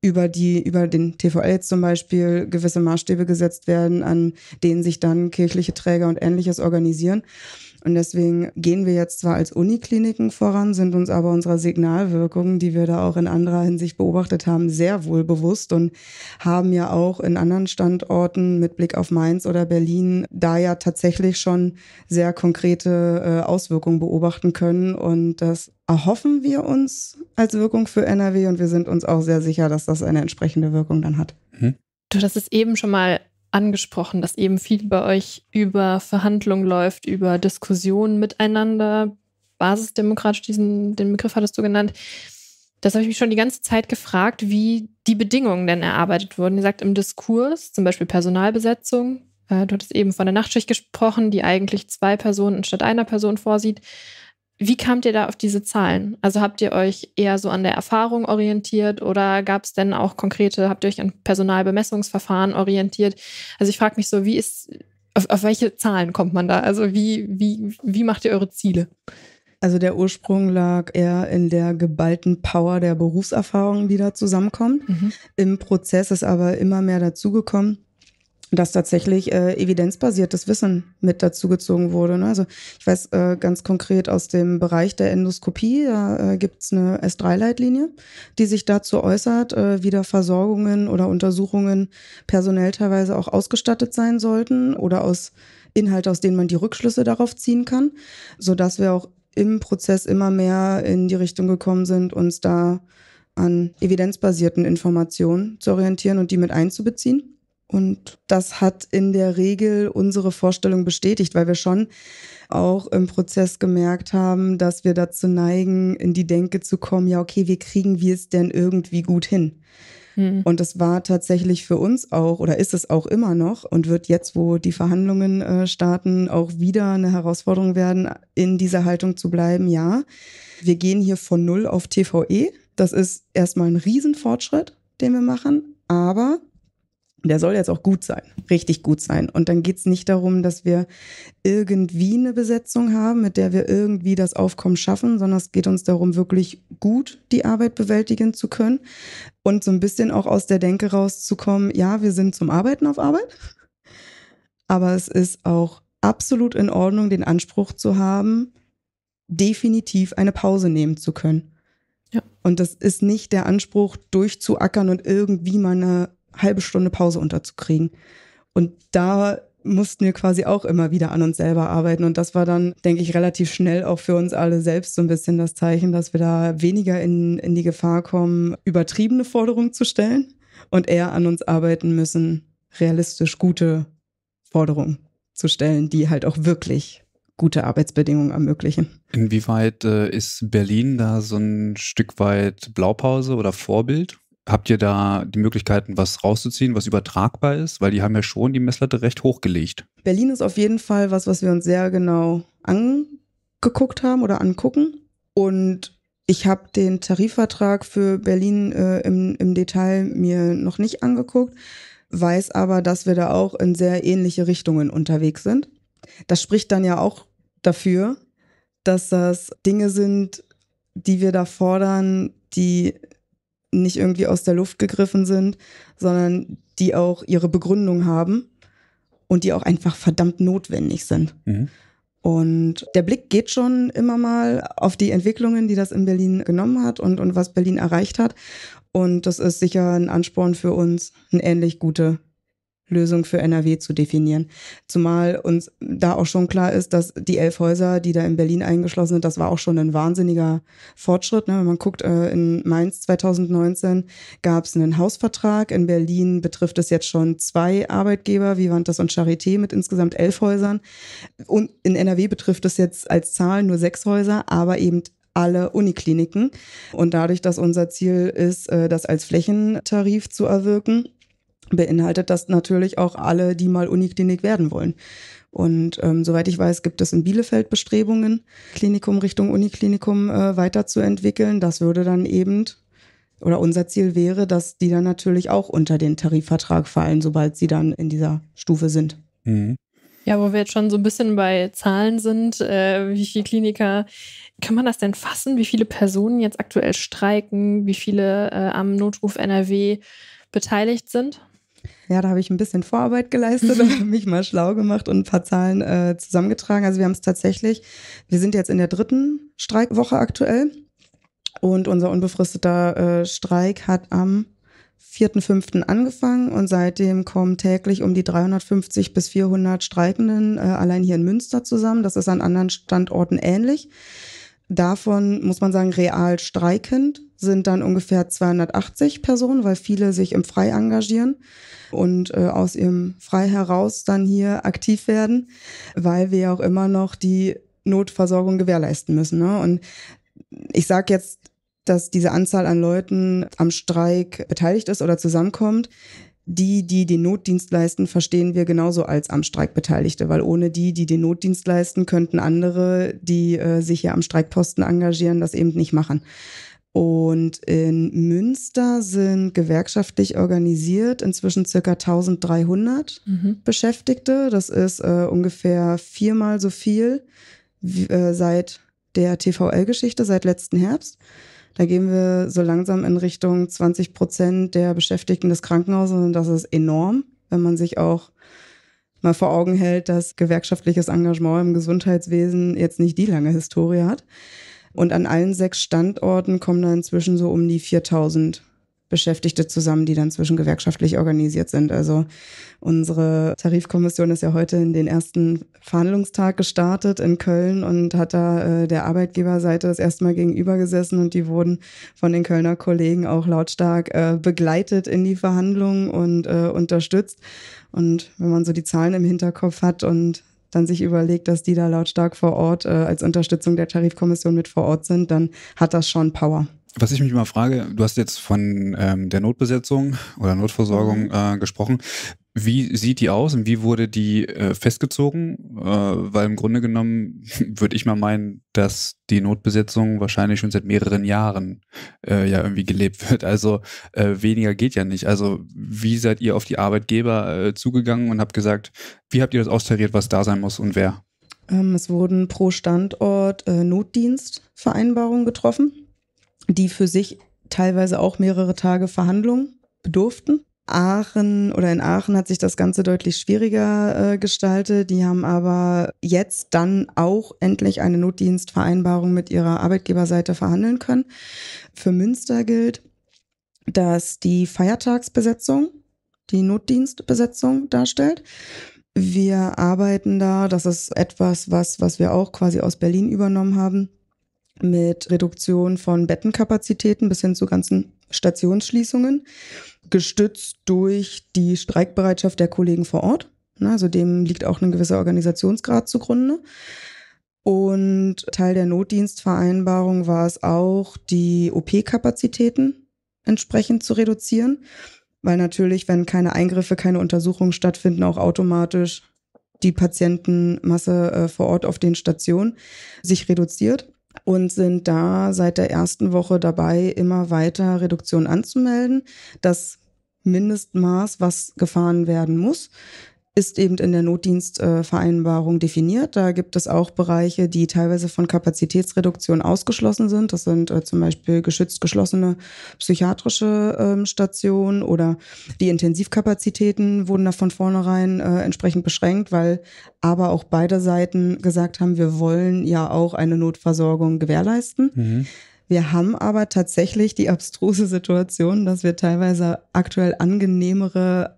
S4: über die, über den TVL zum Beispiel gewisse Maßstäbe gesetzt werden, an denen sich dann kirchliche Träger und ähnliches organisieren. Und deswegen gehen wir jetzt zwar als Unikliniken voran, sind uns aber unserer Signalwirkung, die wir da auch in anderer Hinsicht beobachtet haben, sehr wohl bewusst und haben ja auch in anderen Standorten mit Blick auf Mainz oder Berlin da ja tatsächlich schon sehr konkrete äh, Auswirkungen beobachten können. Und das erhoffen wir uns als Wirkung für NRW und wir sind uns auch sehr sicher, dass das eine entsprechende Wirkung dann hat. Mhm.
S3: Du hast es eben schon mal angesprochen, dass eben viel bei euch über Verhandlungen läuft, über Diskussionen miteinander, basisdemokratisch, diesen, den Begriff hattest du genannt. Das habe ich mich schon die ganze Zeit gefragt, wie die Bedingungen denn erarbeitet wurden. Ihr sagt im Diskurs, zum Beispiel Personalbesetzung, äh, du hattest eben von der Nachtschicht gesprochen, die eigentlich zwei Personen statt einer Person vorsieht. Wie kamt ihr da auf diese Zahlen? Also habt ihr euch eher so an der Erfahrung orientiert oder gab es denn auch konkrete, habt ihr euch an Personalbemessungsverfahren orientiert? Also ich frage mich so, wie ist, auf, auf, welche Zahlen kommt man da? Also wie, wie, wie macht ihr eure Ziele? Also
S4: der Ursprung lag eher in der geballten Power der Berufserfahrung, die da zusammenkommt. Mhm. Im Prozess ist aber immer mehr dazugekommen dass tatsächlich äh, evidenzbasiertes Wissen mit dazugezogen wurde. Ne? Also ich weiß äh, ganz konkret aus dem Bereich der Endoskopie, da äh, gibt eine S3-Leitlinie, die sich dazu äußert, äh, wie da Versorgungen oder Untersuchungen personell teilweise auch ausgestattet sein sollten oder aus Inhalte, aus denen man die Rückschlüsse darauf ziehen kann, sodass wir auch im Prozess immer mehr in die Richtung gekommen sind, uns da an evidenzbasierten Informationen zu orientieren und die mit einzubeziehen. Und das hat in der Regel unsere Vorstellung bestätigt, weil wir schon auch im Prozess gemerkt haben, dass wir dazu neigen, in die Denke zu kommen, ja, okay, wie kriegen wir es denn irgendwie gut hin? Mhm. Und das war tatsächlich für uns auch oder ist es auch immer noch und wird jetzt, wo die Verhandlungen äh, starten, auch wieder eine Herausforderung werden, in dieser Haltung zu bleiben. Ja, wir gehen hier von Null auf TVE. Das ist erstmal ein Riesenfortschritt, den wir machen. Aber der soll jetzt auch gut sein, richtig gut sein. Und dann geht es nicht darum, dass wir irgendwie eine Besetzung haben, mit der wir irgendwie das Aufkommen schaffen, sondern es geht uns darum, wirklich gut die Arbeit bewältigen zu können und so ein bisschen auch aus der Denke rauszukommen, ja, wir sind zum Arbeiten auf Arbeit, aber es ist auch absolut in Ordnung, den Anspruch zu haben, definitiv eine Pause nehmen zu können. Ja. Und das ist nicht der Anspruch, durchzuackern und irgendwie mal eine halbe Stunde Pause unterzukriegen. Und da mussten wir quasi auch immer wieder an uns selber arbeiten. Und das war dann, denke ich, relativ schnell auch für uns alle selbst so ein bisschen das Zeichen, dass wir da weniger in, in die Gefahr kommen, übertriebene Forderungen zu stellen und eher an uns arbeiten müssen, realistisch gute Forderungen zu stellen, die halt auch wirklich gute Arbeitsbedingungen ermöglichen.
S2: Inwieweit äh, ist Berlin da so ein Stück weit Blaupause oder Vorbild? Habt ihr da die Möglichkeiten, was rauszuziehen, was übertragbar ist? Weil die haben ja schon die Messlatte recht hochgelegt.
S4: Berlin ist auf jeden Fall was, was wir uns sehr genau angeguckt haben oder angucken. Und ich habe den Tarifvertrag für Berlin äh, im, im Detail mir noch nicht angeguckt, weiß aber, dass wir da auch in sehr ähnliche Richtungen unterwegs sind. Das spricht dann ja auch dafür, dass das Dinge sind, die wir da fordern, die nicht irgendwie aus der Luft gegriffen sind, sondern die auch ihre Begründung haben und die auch einfach verdammt notwendig sind. Mhm. Und der Blick geht schon immer mal auf die Entwicklungen, die das in Berlin genommen hat und, und was Berlin erreicht hat. Und das ist sicher ein Ansporn für uns, eine ähnlich gute Lösung für NRW zu definieren. Zumal uns da auch schon klar ist, dass die elf Häuser, die da in Berlin eingeschlossen sind, das war auch schon ein wahnsinniger Fortschritt. Ne? Wenn man guckt, äh, in Mainz 2019 gab es einen Hausvertrag. In Berlin betrifft es jetzt schon zwei Arbeitgeber, Vivantes und Charité, mit insgesamt elf Häusern. Und in NRW betrifft es jetzt als Zahl nur sechs Häuser, aber eben alle Unikliniken. Und dadurch, dass unser Ziel ist, äh, das als Flächentarif zu erwirken, beinhaltet das natürlich auch alle, die mal Uniklinik werden wollen. Und ähm, soweit ich weiß, gibt es in Bielefeld Bestrebungen, Klinikum Richtung Uniklinikum äh, weiterzuentwickeln. Das würde dann eben, oder unser Ziel wäre, dass die dann natürlich auch unter den Tarifvertrag fallen, sobald sie dann in dieser Stufe sind.
S1: Mhm.
S3: Ja, wo wir jetzt schon so ein bisschen bei Zahlen sind, äh, wie viele Kliniker, kann man das denn fassen, wie viele Personen jetzt aktuell streiken, wie viele äh, am Notruf NRW beteiligt sind?
S4: Ja, da habe ich ein bisschen Vorarbeit geleistet und mich mal schlau gemacht und ein paar Zahlen äh, zusammengetragen. Also wir haben es tatsächlich, wir sind jetzt in der dritten Streikwoche aktuell und unser unbefristeter äh, Streik hat am 4.5. angefangen und seitdem kommen täglich um die 350 bis 400 Streikenden äh, allein hier in Münster zusammen. Das ist an anderen Standorten ähnlich. Davon muss man sagen, real streikend sind dann ungefähr 280 Personen, weil viele sich im Frei engagieren und äh, aus ihrem Frei heraus dann hier aktiv werden, weil wir auch immer noch die Notversorgung gewährleisten müssen. Ne? Und ich sage jetzt, dass diese Anzahl an Leuten am Streik beteiligt ist oder zusammenkommt, die, die den Notdienst leisten, verstehen wir genauso als am Streik Beteiligte, weil ohne die, die den Notdienst leisten, könnten andere, die äh, sich hier am Streikposten engagieren, das eben nicht machen. Und in Münster sind gewerkschaftlich organisiert inzwischen circa 1300 mhm. Beschäftigte. Das ist äh, ungefähr viermal so viel wie, äh, seit der TVL-Geschichte, seit letzten Herbst. Da gehen wir so langsam in Richtung 20 Prozent der Beschäftigten des Krankenhauses und das ist enorm, wenn man sich auch mal vor Augen hält, dass gewerkschaftliches Engagement im Gesundheitswesen jetzt nicht die lange Historie hat. Und an allen sechs Standorten kommen da inzwischen so um die 4000 Beschäftigte zusammen, die dann zwischengewerkschaftlich organisiert sind. Also unsere Tarifkommission ist ja heute in den ersten Verhandlungstag gestartet in Köln und hat da äh, der Arbeitgeberseite das erste Mal gegenüber gesessen und die wurden von den Kölner Kollegen auch lautstark äh, begleitet in die Verhandlungen und äh, unterstützt. Und wenn man so die Zahlen im Hinterkopf hat und dann sich überlegt, dass die da lautstark vor Ort äh, als Unterstützung der Tarifkommission mit vor Ort sind, dann hat das schon Power
S2: was ich mich mal frage, du hast jetzt von ähm, der Notbesetzung oder Notversorgung mhm. äh, gesprochen. Wie sieht die aus und wie wurde die äh, festgezogen? Äh, weil im Grunde genommen [LAUGHS] würde ich mal meinen, dass die Notbesetzung wahrscheinlich schon seit mehreren Jahren äh, ja irgendwie gelebt wird. Also äh, weniger geht ja nicht. Also wie seid ihr auf die Arbeitgeber äh, zugegangen und habt gesagt, wie habt ihr das austariert, was da sein muss und wer?
S4: Ähm, es wurden pro Standort äh, Notdienstvereinbarungen getroffen die für sich teilweise auch mehrere Tage Verhandlungen bedurften. Aachen oder in Aachen hat sich das Ganze deutlich schwieriger äh, gestaltet. Die haben aber jetzt dann auch endlich eine Notdienstvereinbarung mit ihrer Arbeitgeberseite verhandeln können. Für Münster gilt, dass die Feiertagsbesetzung die Notdienstbesetzung darstellt. Wir arbeiten da, das ist etwas, was, was wir auch quasi aus Berlin übernommen haben, mit Reduktion von Bettenkapazitäten bis hin zu ganzen Stationsschließungen, gestützt durch die Streikbereitschaft der Kollegen vor Ort. Also dem liegt auch ein gewisser Organisationsgrad zugrunde. Und Teil der Notdienstvereinbarung war es auch, die OP-Kapazitäten entsprechend zu reduzieren, weil natürlich, wenn keine Eingriffe, keine Untersuchungen stattfinden, auch automatisch die Patientenmasse äh, vor Ort auf den Stationen sich reduziert und sind da seit der ersten Woche dabei, immer weiter Reduktion anzumelden. Das Mindestmaß, was gefahren werden muss ist eben in der Notdienstvereinbarung definiert. Da gibt es auch Bereiche, die teilweise von Kapazitätsreduktion ausgeschlossen sind. Das sind äh, zum Beispiel geschützt geschlossene psychiatrische ähm, Stationen oder die Intensivkapazitäten wurden da von vornherein äh, entsprechend beschränkt, weil aber auch beide Seiten gesagt haben, wir wollen ja auch eine Notversorgung gewährleisten. Mhm. Wir haben aber tatsächlich die abstruse Situation, dass wir teilweise aktuell angenehmere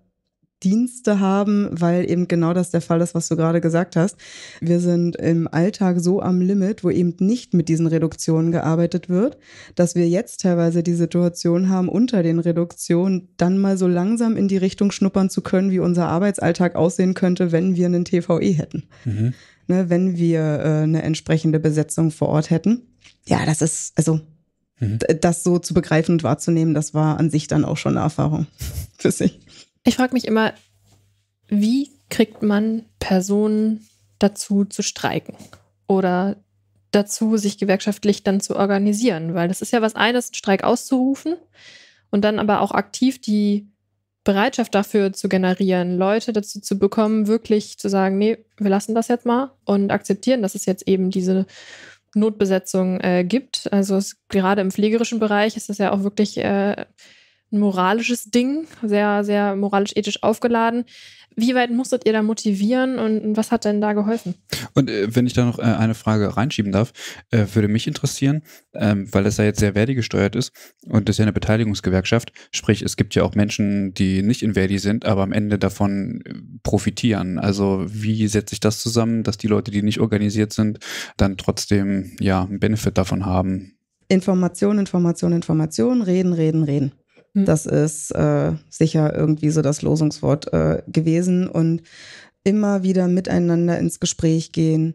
S4: Dienste haben, weil eben genau das der Fall ist, was du gerade gesagt hast. Wir sind im Alltag so am Limit, wo eben nicht mit diesen Reduktionen gearbeitet wird, dass wir jetzt teilweise die Situation haben, unter den Reduktionen dann mal so langsam in die Richtung schnuppern zu können, wie unser Arbeitsalltag aussehen könnte, wenn wir einen TVE hätten. Mhm. Ne, wenn wir äh, eine entsprechende Besetzung vor Ort hätten. Ja, das ist, also mhm. das so zu begreifen und wahrzunehmen, das war an sich dann auch schon eine Erfahrung für sich.
S3: Ich frage mich immer, wie kriegt man Personen dazu zu streiken oder dazu, sich gewerkschaftlich dann zu organisieren? Weil das ist ja was eines, einen Streik auszurufen und dann aber auch aktiv die Bereitschaft dafür zu generieren, Leute dazu zu bekommen, wirklich zu sagen, nee, wir lassen das jetzt mal und akzeptieren, dass es jetzt eben diese Notbesetzung äh, gibt. Also es, gerade im pflegerischen Bereich ist das ja auch wirklich äh, ein moralisches Ding, sehr, sehr moralisch-ethisch aufgeladen. Wie weit musstet ihr da motivieren und was hat denn da geholfen?
S2: Und äh, wenn ich da noch äh, eine Frage reinschieben darf, äh, würde mich interessieren, ähm, weil das ja jetzt sehr Verdi gesteuert ist und das ist ja eine Beteiligungsgewerkschaft, sprich es gibt ja auch Menschen, die nicht in Verdi sind, aber am Ende davon äh, profitieren. Also wie setzt sich das zusammen, dass die Leute, die nicht organisiert sind, dann trotzdem ja einen Benefit davon haben?
S4: Information, Information, Information, reden, reden, reden. Hm. Das ist äh, sicher irgendwie so das Losungswort äh, gewesen. Und immer wieder miteinander ins Gespräch gehen,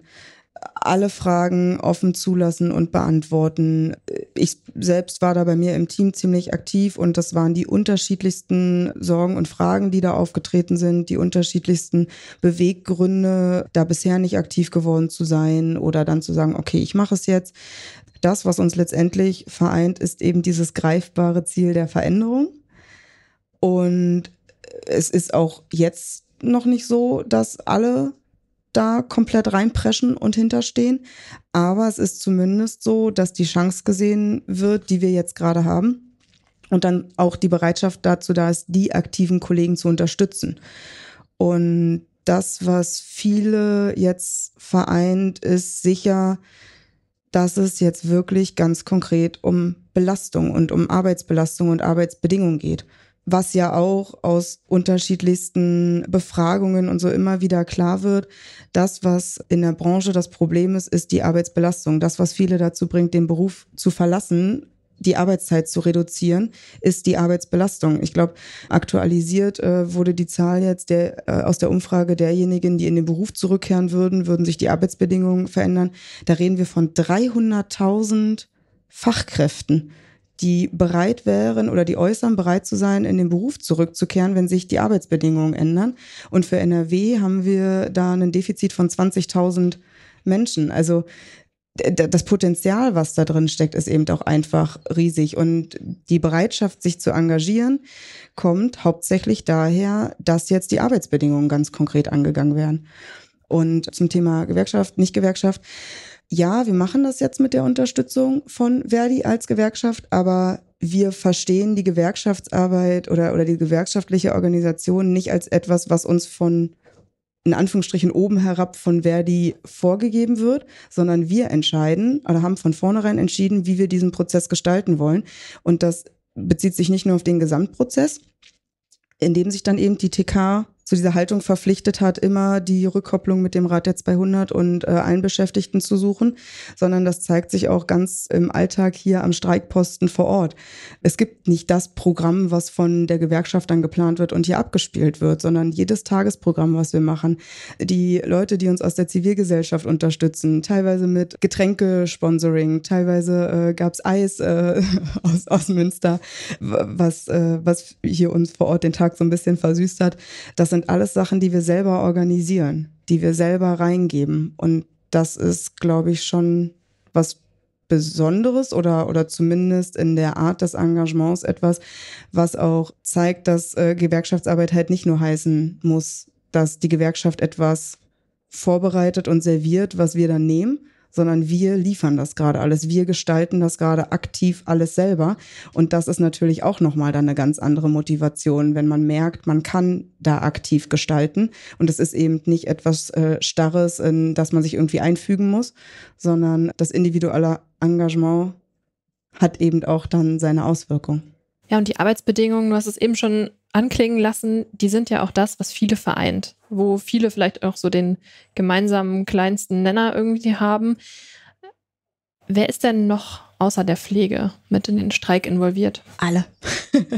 S4: alle Fragen offen zulassen und beantworten. Ich selbst war da bei mir im Team ziemlich aktiv und das waren die unterschiedlichsten Sorgen und Fragen, die da aufgetreten sind, die unterschiedlichsten Beweggründe, da bisher nicht aktiv geworden zu sein oder dann zu sagen, okay, ich mache es jetzt das, was uns letztendlich vereint, ist eben dieses greifbare Ziel der Veränderung. Und es ist auch jetzt noch nicht so, dass alle da komplett reinpreschen und hinterstehen. Aber es ist zumindest so, dass die Chance gesehen wird, die wir jetzt gerade haben. Und dann auch die Bereitschaft dazu da ist, die aktiven Kollegen zu unterstützen. Und das, was viele jetzt vereint, ist sicher, dass es jetzt wirklich ganz konkret um Belastung und um Arbeitsbelastung und Arbeitsbedingungen geht. Was ja auch aus unterschiedlichsten Befragungen und so immer wieder klar wird, das, was in der Branche das Problem ist, ist die Arbeitsbelastung. Das, was viele dazu bringt, den Beruf zu verlassen, die Arbeitszeit zu reduzieren, ist die Arbeitsbelastung. Ich glaube, aktualisiert äh, wurde die Zahl jetzt der, äh, aus der Umfrage derjenigen, die in den Beruf zurückkehren würden, würden sich die Arbeitsbedingungen verändern. Da reden wir von 300.000 Fachkräften, die bereit wären oder die äußern bereit zu sein, in den Beruf zurückzukehren, wenn sich die Arbeitsbedingungen ändern. Und für NRW haben wir da ein Defizit von 20.000 Menschen. Also das Potenzial, was da drin steckt, ist eben auch einfach riesig. Und die Bereitschaft, sich zu engagieren, kommt hauptsächlich daher, dass jetzt die Arbeitsbedingungen ganz konkret angegangen werden. Und zum Thema Gewerkschaft, nicht Gewerkschaft. Ja, wir machen das jetzt mit der Unterstützung von Verdi als Gewerkschaft, aber wir verstehen die Gewerkschaftsarbeit oder, oder die gewerkschaftliche Organisation nicht als etwas, was uns von in Anführungsstrichen oben herab von Verdi vorgegeben wird, sondern wir entscheiden oder haben von vornherein entschieden, wie wir diesen Prozess gestalten wollen. Und das bezieht sich nicht nur auf den Gesamtprozess, in dem sich dann eben die TK zu dieser Haltung verpflichtet hat, immer die Rückkopplung mit dem Rat der 200 und äh, allen Beschäftigten zu suchen, sondern das zeigt sich auch ganz im Alltag hier am Streikposten vor Ort. Es gibt nicht das Programm, was von der Gewerkschaft dann geplant wird und hier abgespielt wird, sondern jedes Tagesprogramm, was wir machen. Die Leute, die uns aus der Zivilgesellschaft unterstützen, teilweise mit Getränkesponsoring, teilweise äh, gab es Eis äh, [LAUGHS] aus, aus Münster, was, äh, was hier uns vor Ort den Tag so ein bisschen versüßt hat. Das sind alles Sachen, die wir selber organisieren, die wir selber reingeben. Und das ist, glaube ich, schon was Besonderes oder, oder zumindest in der Art des Engagements etwas, was auch zeigt, dass äh, Gewerkschaftsarbeit halt nicht nur heißen muss, dass die Gewerkschaft etwas vorbereitet und serviert, was wir dann nehmen, sondern wir liefern das gerade alles. Wir gestalten das gerade aktiv alles selber. Und das ist natürlich auch nochmal dann eine ganz andere Motivation, wenn man merkt, man kann da aktiv gestalten. Und es ist eben nicht etwas äh, Starres, in das man sich irgendwie einfügen muss, sondern das individuelle Engagement hat eben auch dann seine Auswirkung.
S3: Ja, und die Arbeitsbedingungen, du hast es eben schon anklingen lassen, die sind ja auch das, was viele vereint, wo viele vielleicht auch so den gemeinsamen kleinsten Nenner irgendwie haben. Wer ist denn noch außer der Pflege mit in den Streik involviert? Alle.
S4: [LAUGHS]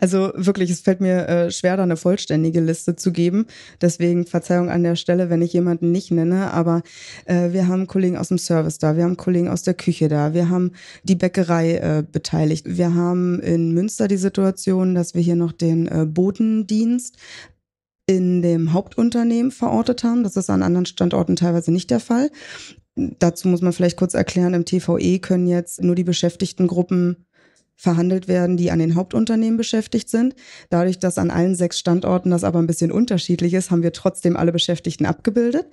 S4: also wirklich, es fällt mir äh, schwer, da eine vollständige Liste zu geben. Deswegen Verzeihung an der Stelle, wenn ich jemanden nicht nenne. Aber äh, wir haben Kollegen aus dem Service da, wir haben Kollegen aus der Küche da, wir haben die Bäckerei äh, beteiligt. Wir haben in Münster die Situation, dass wir hier noch den äh, Botendienst in dem Hauptunternehmen verortet haben. Das ist an anderen Standorten teilweise nicht der Fall. Dazu muss man vielleicht kurz erklären, im TVE können jetzt nur die Beschäftigtengruppen verhandelt werden, die an den Hauptunternehmen beschäftigt sind. Dadurch, dass an allen sechs Standorten das aber ein bisschen unterschiedlich ist, haben wir trotzdem alle Beschäftigten abgebildet.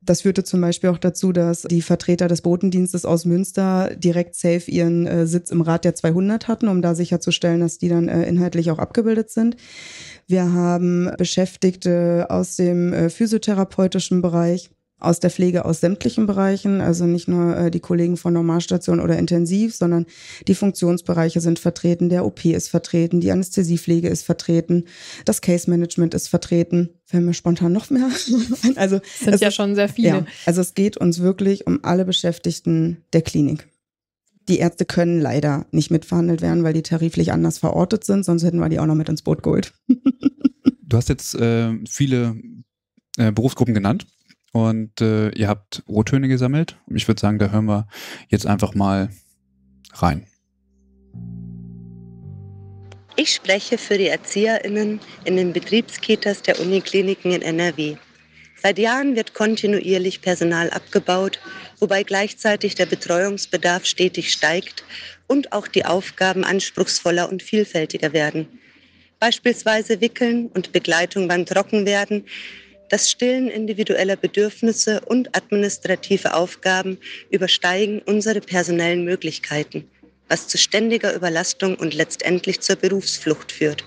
S4: Das führte zum Beispiel auch dazu, dass die Vertreter des Botendienstes aus Münster direkt safe ihren äh, Sitz im Rat der 200 hatten, um da sicherzustellen, dass die dann äh, inhaltlich auch abgebildet sind. Wir haben Beschäftigte aus dem äh, physiotherapeutischen Bereich aus der Pflege aus sämtlichen Bereichen, also nicht nur äh, die Kollegen von Normalstation oder Intensiv, sondern die Funktionsbereiche sind vertreten, der OP ist vertreten, die Anästhesiepflege ist vertreten, das Case Management ist vertreten. Fällt mir spontan noch mehr [LAUGHS] Also,
S3: das sind ja ist, schon sehr viele. Ja,
S4: also es geht uns wirklich um alle Beschäftigten der Klinik. Die Ärzte können leider nicht mitverhandelt werden, weil die tariflich anders verortet sind, sonst hätten wir die auch noch mit ins Boot
S2: geholt. [LAUGHS] du hast jetzt äh, viele äh, Berufsgruppen genannt. Und äh, ihr habt Rohtöne gesammelt. ich würde sagen, da hören wir jetzt einfach mal rein.
S1: Ich spreche für die ErzieherInnen in den Betriebskitas der Unikliniken in NRW. Seit Jahren wird kontinuierlich Personal abgebaut, wobei gleichzeitig der Betreuungsbedarf stetig steigt und auch die Aufgaben anspruchsvoller und vielfältiger werden. Beispielsweise Wickeln und Begleitung beim Trockenwerden das Stillen individueller Bedürfnisse und administrative Aufgaben übersteigen unsere personellen Möglichkeiten, was zu ständiger Überlastung und letztendlich zur Berufsflucht führt.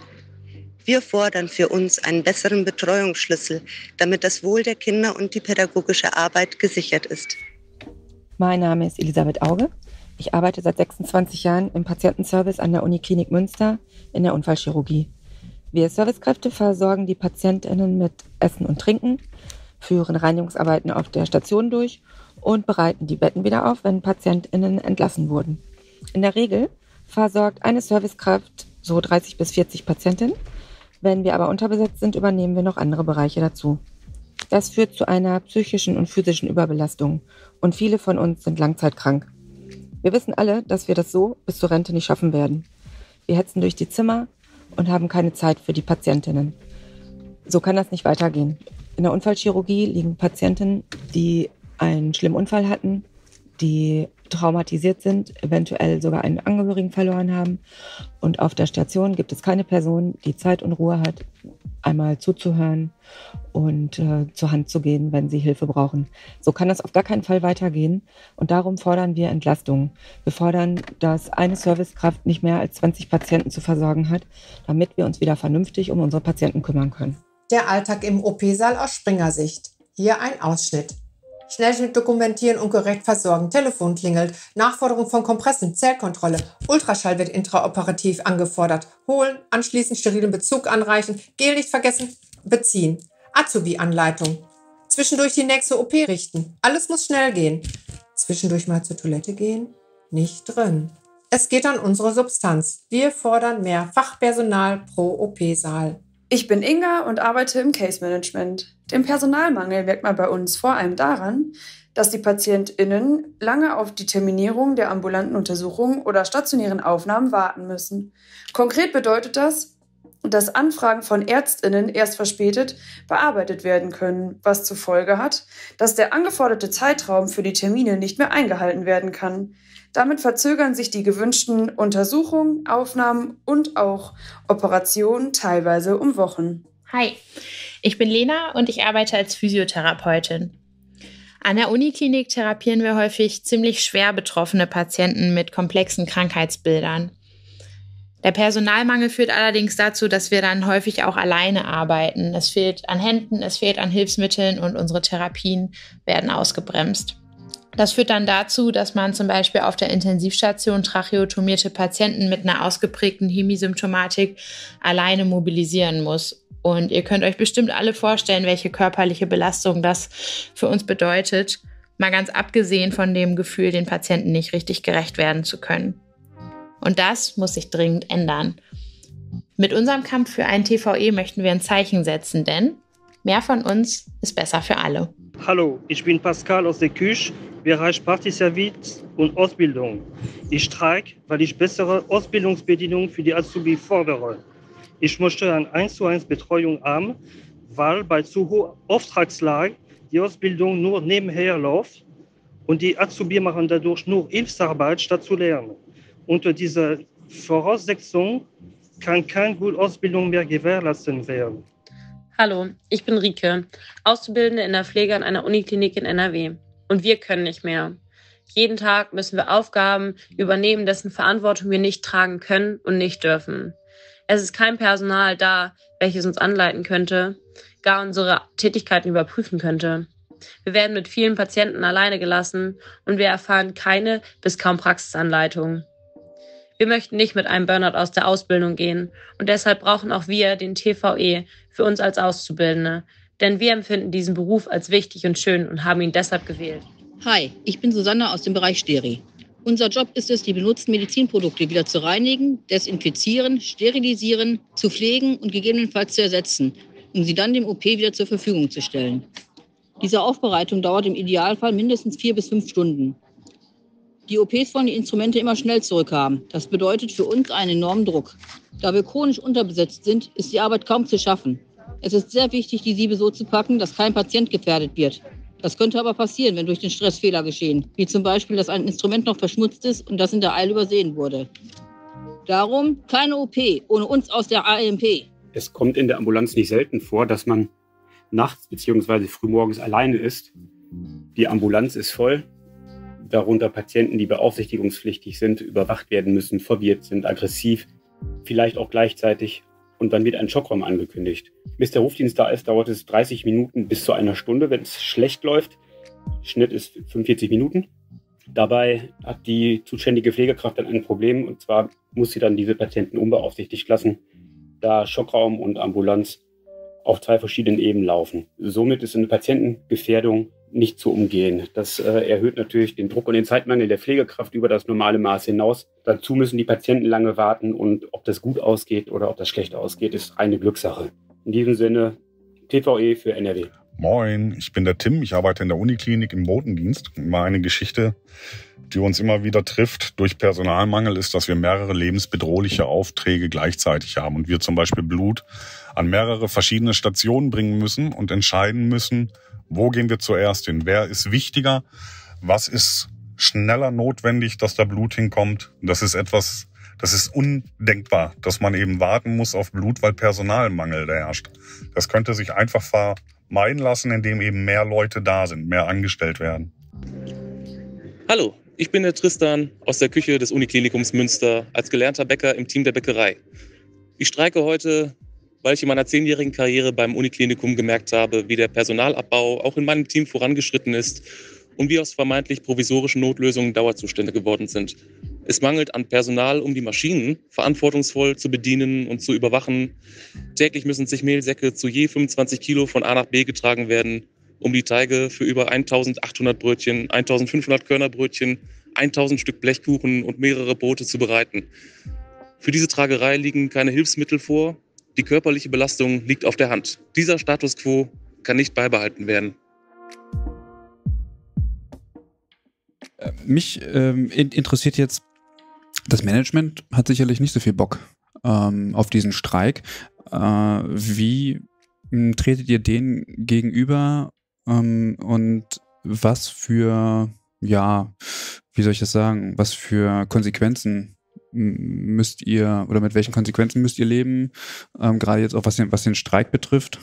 S1: Wir fordern für uns einen besseren Betreuungsschlüssel, damit das Wohl der Kinder und die pädagogische Arbeit gesichert ist.
S5: Mein Name ist Elisabeth Auge. Ich arbeite seit 26 Jahren im Patientenservice an der Uniklinik Münster in der Unfallchirurgie. Wir Servicekräfte versorgen die PatientInnen mit Essen und Trinken, führen Reinigungsarbeiten auf der Station durch und bereiten die Betten wieder auf, wenn PatientInnen entlassen wurden. In der Regel versorgt eine Servicekraft so 30 bis 40 Patientinnen. Wenn wir aber unterbesetzt sind, übernehmen wir noch andere Bereiche dazu. Das führt zu einer psychischen und physischen Überbelastung und viele von uns sind langzeitkrank. Wir wissen alle, dass wir das so bis zur Rente nicht schaffen werden. Wir hetzen durch die Zimmer, und haben keine Zeit für die Patientinnen. So kann das nicht weitergehen. In der Unfallchirurgie liegen Patienten, die einen schlimmen Unfall hatten, die traumatisiert sind, eventuell sogar einen Angehörigen verloren haben. Und auf der Station gibt es keine Person, die Zeit und Ruhe hat, einmal zuzuhören und äh, zur Hand zu gehen, wenn sie Hilfe brauchen. So kann das auf gar keinen Fall weitergehen. Und darum fordern wir Entlastung. Wir fordern, dass eine Servicekraft nicht mehr als 20 Patienten zu versorgen hat, damit wir uns wieder vernünftig um unsere Patienten kümmern können. Der Alltag im OP-Saal aus Springer Sicht. Hier ein Ausschnitt. Schnellschnitt dokumentieren und korrekt versorgen. Telefon klingelt. Nachforderung von Kompressen. Zellkontrolle. Ultraschall wird intraoperativ angefordert. Holen. Anschließend sterilen Bezug anreichen. Gel nicht vergessen. Beziehen. Azubi-Anleitung. Zwischendurch die nächste OP richten. Alles muss schnell gehen. Zwischendurch mal zur Toilette gehen? Nicht drin. Es geht an unsere Substanz. Wir fordern mehr Fachpersonal pro OP-Saal. Ich bin Inga und arbeite im Case Management. Den Personalmangel merkt man bei uns
S4: vor allem daran, dass die PatientInnen lange auf die Terminierung der ambulanten Untersuchungen oder stationären Aufnahmen warten müssen. Konkret bedeutet das, dass Anfragen von ÄrztInnen erst verspätet bearbeitet werden können, was zur Folge hat, dass der angeforderte Zeitraum für die Termine nicht mehr eingehalten werden kann. Damit verzögern sich die gewünschten Untersuchungen, Aufnahmen und auch Operationen teilweise
S3: um Wochen. Hi, ich bin Lena und ich arbeite als Physiotherapeutin. An der Uniklinik therapieren wir häufig ziemlich schwer betroffene Patienten mit komplexen Krankheitsbildern. Der Personalmangel führt allerdings dazu, dass wir dann häufig auch alleine arbeiten. Es fehlt an Händen, es fehlt an Hilfsmitteln und unsere Therapien werden ausgebremst. Das führt dann dazu, dass man zum Beispiel auf der Intensivstation tracheotomierte Patienten mit einer ausgeprägten Hemisymptomatik alleine mobilisieren muss. Und ihr könnt euch bestimmt alle vorstellen, welche körperliche Belastung das für uns bedeutet, mal ganz abgesehen von dem Gefühl, den Patienten nicht richtig gerecht werden zu können. Und das muss sich dringend ändern. Mit unserem Kampf für ein TVE möchten wir ein Zeichen setzen, denn mehr von uns ist besser für alle.
S5: Hallo, ich bin Pascal aus der Küche, Bereich Partyservice und Ausbildung. Ich streike, weil ich bessere Ausbildungsbedingungen für die Azubi fordere. Ich möchte eine 1 zu 1 Betreuung haben, weil bei zu hoher Auftragslage die Ausbildung nur nebenher läuft und die Azubi machen dadurch nur Hilfsarbeit statt zu lernen. Unter dieser Voraussetzung kann keine gute Ausbildung mehr gewährleistet werden.
S1: Hallo, ich bin Rike, Auszubildende in der Pflege an einer Uniklinik in NRW. Und wir können nicht mehr. Jeden Tag müssen wir Aufgaben übernehmen, dessen Verantwortung wir nicht tragen können und nicht dürfen. Es ist kein Personal da, welches uns anleiten könnte, gar unsere Tätigkeiten überprüfen könnte. Wir werden mit vielen Patienten alleine gelassen und wir erfahren keine bis kaum Praxisanleitungen. Wir möchten nicht mit einem Burnout aus der Ausbildung gehen und deshalb brauchen auch wir den TVE für uns als Auszubildende, denn wir empfinden diesen Beruf als wichtig und schön und haben ihn deshalb gewählt. Hi, ich bin Susanne aus dem Bereich Steri. Unser Job ist es, die
S5: benutzten Medizinprodukte wieder zu reinigen, desinfizieren, sterilisieren, zu pflegen und gegebenenfalls zu ersetzen, um sie dann dem OP wieder zur Verfügung zu stellen. Diese Aufbereitung dauert im Idealfall mindestens vier bis fünf Stunden. Die OPs wollen die Instrumente immer schnell zurückhaben. Das bedeutet für uns einen enormen Druck. Da wir chronisch unterbesetzt sind, ist die Arbeit kaum zu schaffen. Es ist sehr wichtig, die Siebe so zu packen, dass kein Patient gefährdet wird. Das könnte aber passieren, wenn durch den Stress Fehler geschehen, wie zum Beispiel, dass ein Instrument noch verschmutzt ist und das in der Eile übersehen wurde. Darum keine OP ohne uns aus der AMP.
S2: Es kommt in der Ambulanz nicht selten vor, dass man nachts bzw. frühmorgens alleine ist. Die Ambulanz ist voll, darunter Patienten, die beaufsichtigungspflichtig sind, überwacht werden müssen, verwirrt sind, aggressiv, vielleicht auch gleichzeitig. Und dann wird ein Schockraum angekündigt. Bis der Rufdienst da ist, dauert es 30 Minuten bis zu einer Stunde, wenn es schlecht läuft. Schnitt ist 45 Minuten. Dabei hat die zuständige Pflegekraft dann ein Problem und zwar muss sie dann diese Patienten unbeaufsichtigt lassen, da Schockraum und Ambulanz auf zwei verschiedenen Ebenen laufen. Somit ist eine Patientengefährdung nicht zu umgehen. Das äh, erhöht natürlich den Druck und den Zeitmangel der Pflegekraft über das normale Maß hinaus. Dazu müssen die Patienten lange warten und ob das gut ausgeht oder ob das schlecht ausgeht, ist eine Glückssache. In diesem Sinne, TVE für NRW. Moin, ich bin der Tim, ich arbeite in der Uniklinik im Botendienst. Mal eine Geschichte, die uns immer wieder trifft durch Personalmangel, ist, dass wir mehrere lebensbedrohliche Aufträge gleichzeitig haben und wir zum Beispiel Blut an mehrere verschiedene Stationen bringen müssen und entscheiden müssen, wo gehen wir zuerst hin? Wer ist wichtiger? Was ist schneller notwendig, dass da Blut hinkommt? Das ist etwas, das ist undenkbar, dass man eben warten muss auf Blut, weil Personalmangel da herrscht. Das könnte sich einfach vermeiden lassen, indem eben mehr Leute da sind, mehr angestellt werden.
S5: Hallo, ich bin der Tristan aus der Küche des Uniklinikums Münster als gelernter Bäcker im Team der Bäckerei. Ich streike heute weil ich in meiner zehnjährigen Karriere beim Uniklinikum gemerkt habe, wie der Personalabbau auch in meinem Team vorangeschritten ist und wie aus vermeintlich provisorischen Notlösungen Dauerzustände geworden sind. Es mangelt an Personal, um die Maschinen verantwortungsvoll zu bedienen und zu überwachen. Täglich müssen sich Mehlsäcke zu je 25 Kilo von A nach B getragen werden, um die Teige für über 1800 Brötchen, 1500 Körnerbrötchen, 1000 Stück Blechkuchen und mehrere Brote zu bereiten. Für diese Tragerei liegen keine Hilfsmittel vor, die körperliche Belastung liegt auf der Hand. Dieser Status quo kann nicht beibehalten werden.
S2: Äh, mich ähm, interessiert jetzt, das Management hat sicherlich nicht so viel Bock ähm, auf diesen Streik. Äh, wie hm, tretet ihr denen gegenüber ähm, und was für, ja, wie soll ich das sagen, was für Konsequenzen müsst ihr oder mit welchen Konsequenzen müsst ihr leben? Ähm, gerade jetzt auch was den, was den Streik betrifft?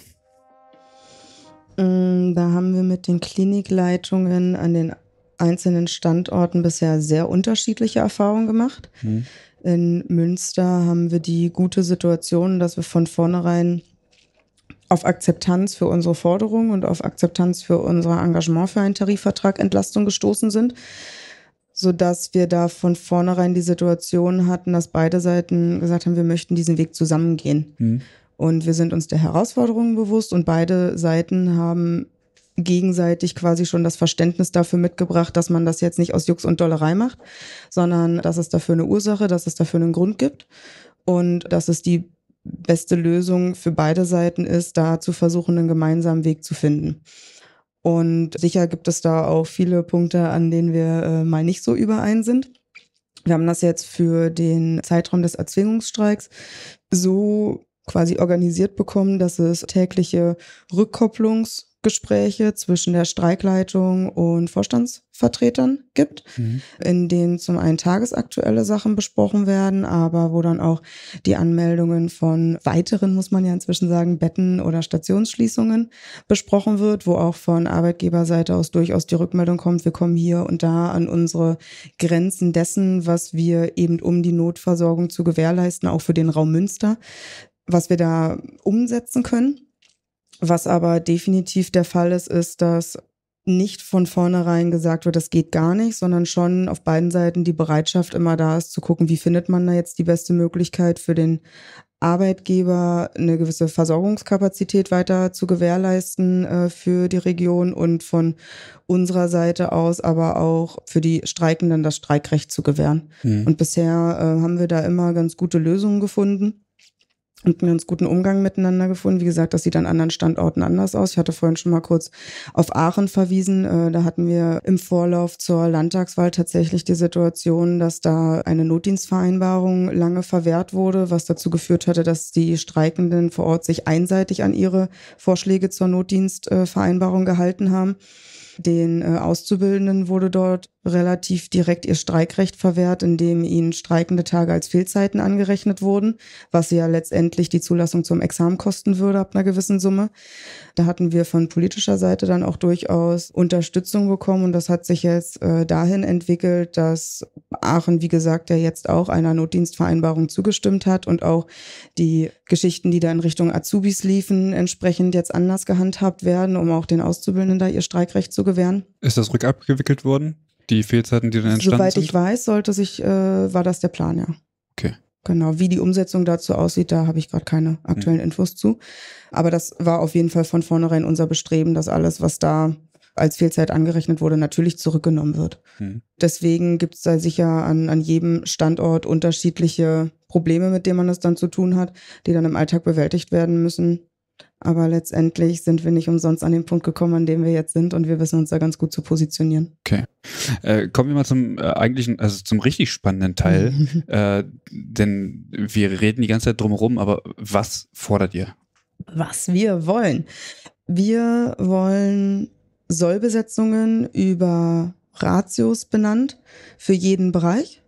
S4: Mm, da haben wir mit den Klinikleitungen an den einzelnen Standorten bisher sehr unterschiedliche Erfahrungen gemacht. Mhm. In Münster haben wir die gute Situation, dass wir von vornherein auf Akzeptanz für unsere Forderungen und auf Akzeptanz für unser Engagement für einen Tarifvertrag Entlastung gestoßen sind sodass wir da von vornherein die Situation hatten, dass beide Seiten gesagt haben, wir möchten diesen Weg zusammengehen. Mhm. Und wir sind uns der Herausforderungen bewusst und beide Seiten haben gegenseitig quasi schon das Verständnis dafür mitgebracht, dass man das jetzt nicht aus Jux und Dollerei macht, sondern dass es dafür eine Ursache, dass es dafür einen Grund gibt und dass es die beste Lösung für beide Seiten ist, da zu versuchen, einen gemeinsamen Weg zu finden. Und sicher gibt es da auch viele Punkte, an denen wir äh, mal nicht so überein sind. Wir haben das jetzt für den Zeitraum des Erzwingungsstreiks so quasi organisiert bekommen, dass es tägliche Rückkopplungs- Gespräche zwischen der Streikleitung und Vorstandsvertretern gibt, mhm. in denen zum einen tagesaktuelle Sachen besprochen werden, aber wo dann auch die Anmeldungen von weiteren, muss man ja inzwischen sagen, Betten oder Stationsschließungen besprochen wird, wo auch von Arbeitgeberseite aus durchaus die Rückmeldung kommt, wir kommen hier und da an unsere Grenzen dessen, was wir eben um die Notversorgung zu gewährleisten, auch für den Raum Münster, was wir da umsetzen können. Was aber definitiv der Fall ist, ist, dass nicht von vornherein gesagt wird, das geht gar nicht, sondern schon auf beiden Seiten die Bereitschaft immer da ist, zu gucken, wie findet man da jetzt die beste Möglichkeit für den Arbeitgeber, eine gewisse Versorgungskapazität weiter zu gewährleisten äh, für die Region und von unserer Seite aus aber auch für die Streikenden das Streikrecht zu gewähren. Mhm. Und bisher äh, haben wir da immer ganz gute Lösungen gefunden und wir uns guten Umgang miteinander gefunden. Wie gesagt, das sieht an anderen Standorten anders aus. Ich hatte vorhin schon mal kurz auf Aachen verwiesen. Äh, da hatten wir im Vorlauf zur Landtagswahl tatsächlich die Situation, dass da eine Notdienstvereinbarung lange verwehrt wurde, was dazu geführt hatte, dass die Streikenden vor Ort sich einseitig an ihre Vorschläge zur Notdienstvereinbarung gehalten haben. Den äh, Auszubildenden wurde dort relativ direkt ihr Streikrecht verwehrt, indem ihnen streikende Tage als Fehlzeiten angerechnet wurden, was ja letztendlich die Zulassung zum Examen kosten würde ab einer gewissen Summe. Da hatten wir von politischer Seite dann auch durchaus Unterstützung bekommen und das hat sich jetzt äh, dahin entwickelt, dass Aachen, wie gesagt, ja jetzt auch einer Notdienstvereinbarung zugestimmt hat und auch die Geschichten, die da in Richtung Azubis liefen, entsprechend jetzt anders gehandhabt werden, um auch den Auszubildenden da ihr Streikrecht zu gewähren.
S2: Ist das rückabgewickelt worden? die Fehlzeiten, die dann entstanden Soweit sind? Soweit ich
S4: weiß, sollte sich, äh, war das der Plan, ja. Okay. Genau, wie die Umsetzung dazu aussieht, da habe ich gerade keine hm. aktuellen Infos zu. Aber das war auf jeden Fall von vornherein unser Bestreben, dass alles, was da als Fehlzeit angerechnet wurde, natürlich zurückgenommen wird. Mhm. Deswegen gibt es da sicher an, an jedem Standort unterschiedliche Probleme, mit denen man es dann zu tun hat, die dann im Alltag bewältigt werden müssen. Aber letztendlich sind wir nicht umsonst an den Punkt gekommen, an dem wir jetzt sind und wir wissen uns da ganz gut zu positionieren.
S2: Okay. Äh, kommen wir mal zum äh, eigentlichen, also zum richtig spannenden Teil. Mhm. [LAUGHS] äh, denn wir reden die ganze Zeit drumherum, aber was fordert ihr?
S4: Was wir wollen. Wir wollen Sollbesetzungen über Ratios benannt für jeden Bereich.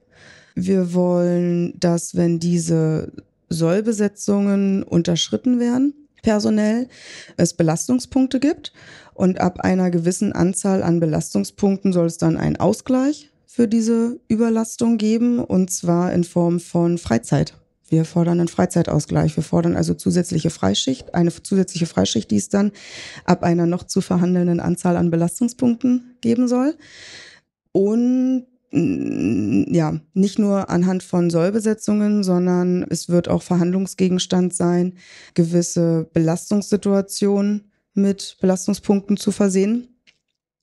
S4: Wir wollen, dass wenn diese Sollbesetzungen unterschritten werden, personell es Belastungspunkte gibt. Und ab einer gewissen Anzahl an Belastungspunkten soll es dann einen Ausgleich für diese Überlastung geben, und zwar in Form von Freizeit. Wir fordern einen Freizeitausgleich. Wir fordern also zusätzliche Freischicht, eine zusätzliche Freischicht, die es dann ab einer noch zu verhandelnden Anzahl an Belastungspunkten geben soll. Und ja, nicht nur anhand von Sollbesetzungen, sondern es wird auch Verhandlungsgegenstand sein, gewisse Belastungssituationen mit Belastungspunkten zu versehen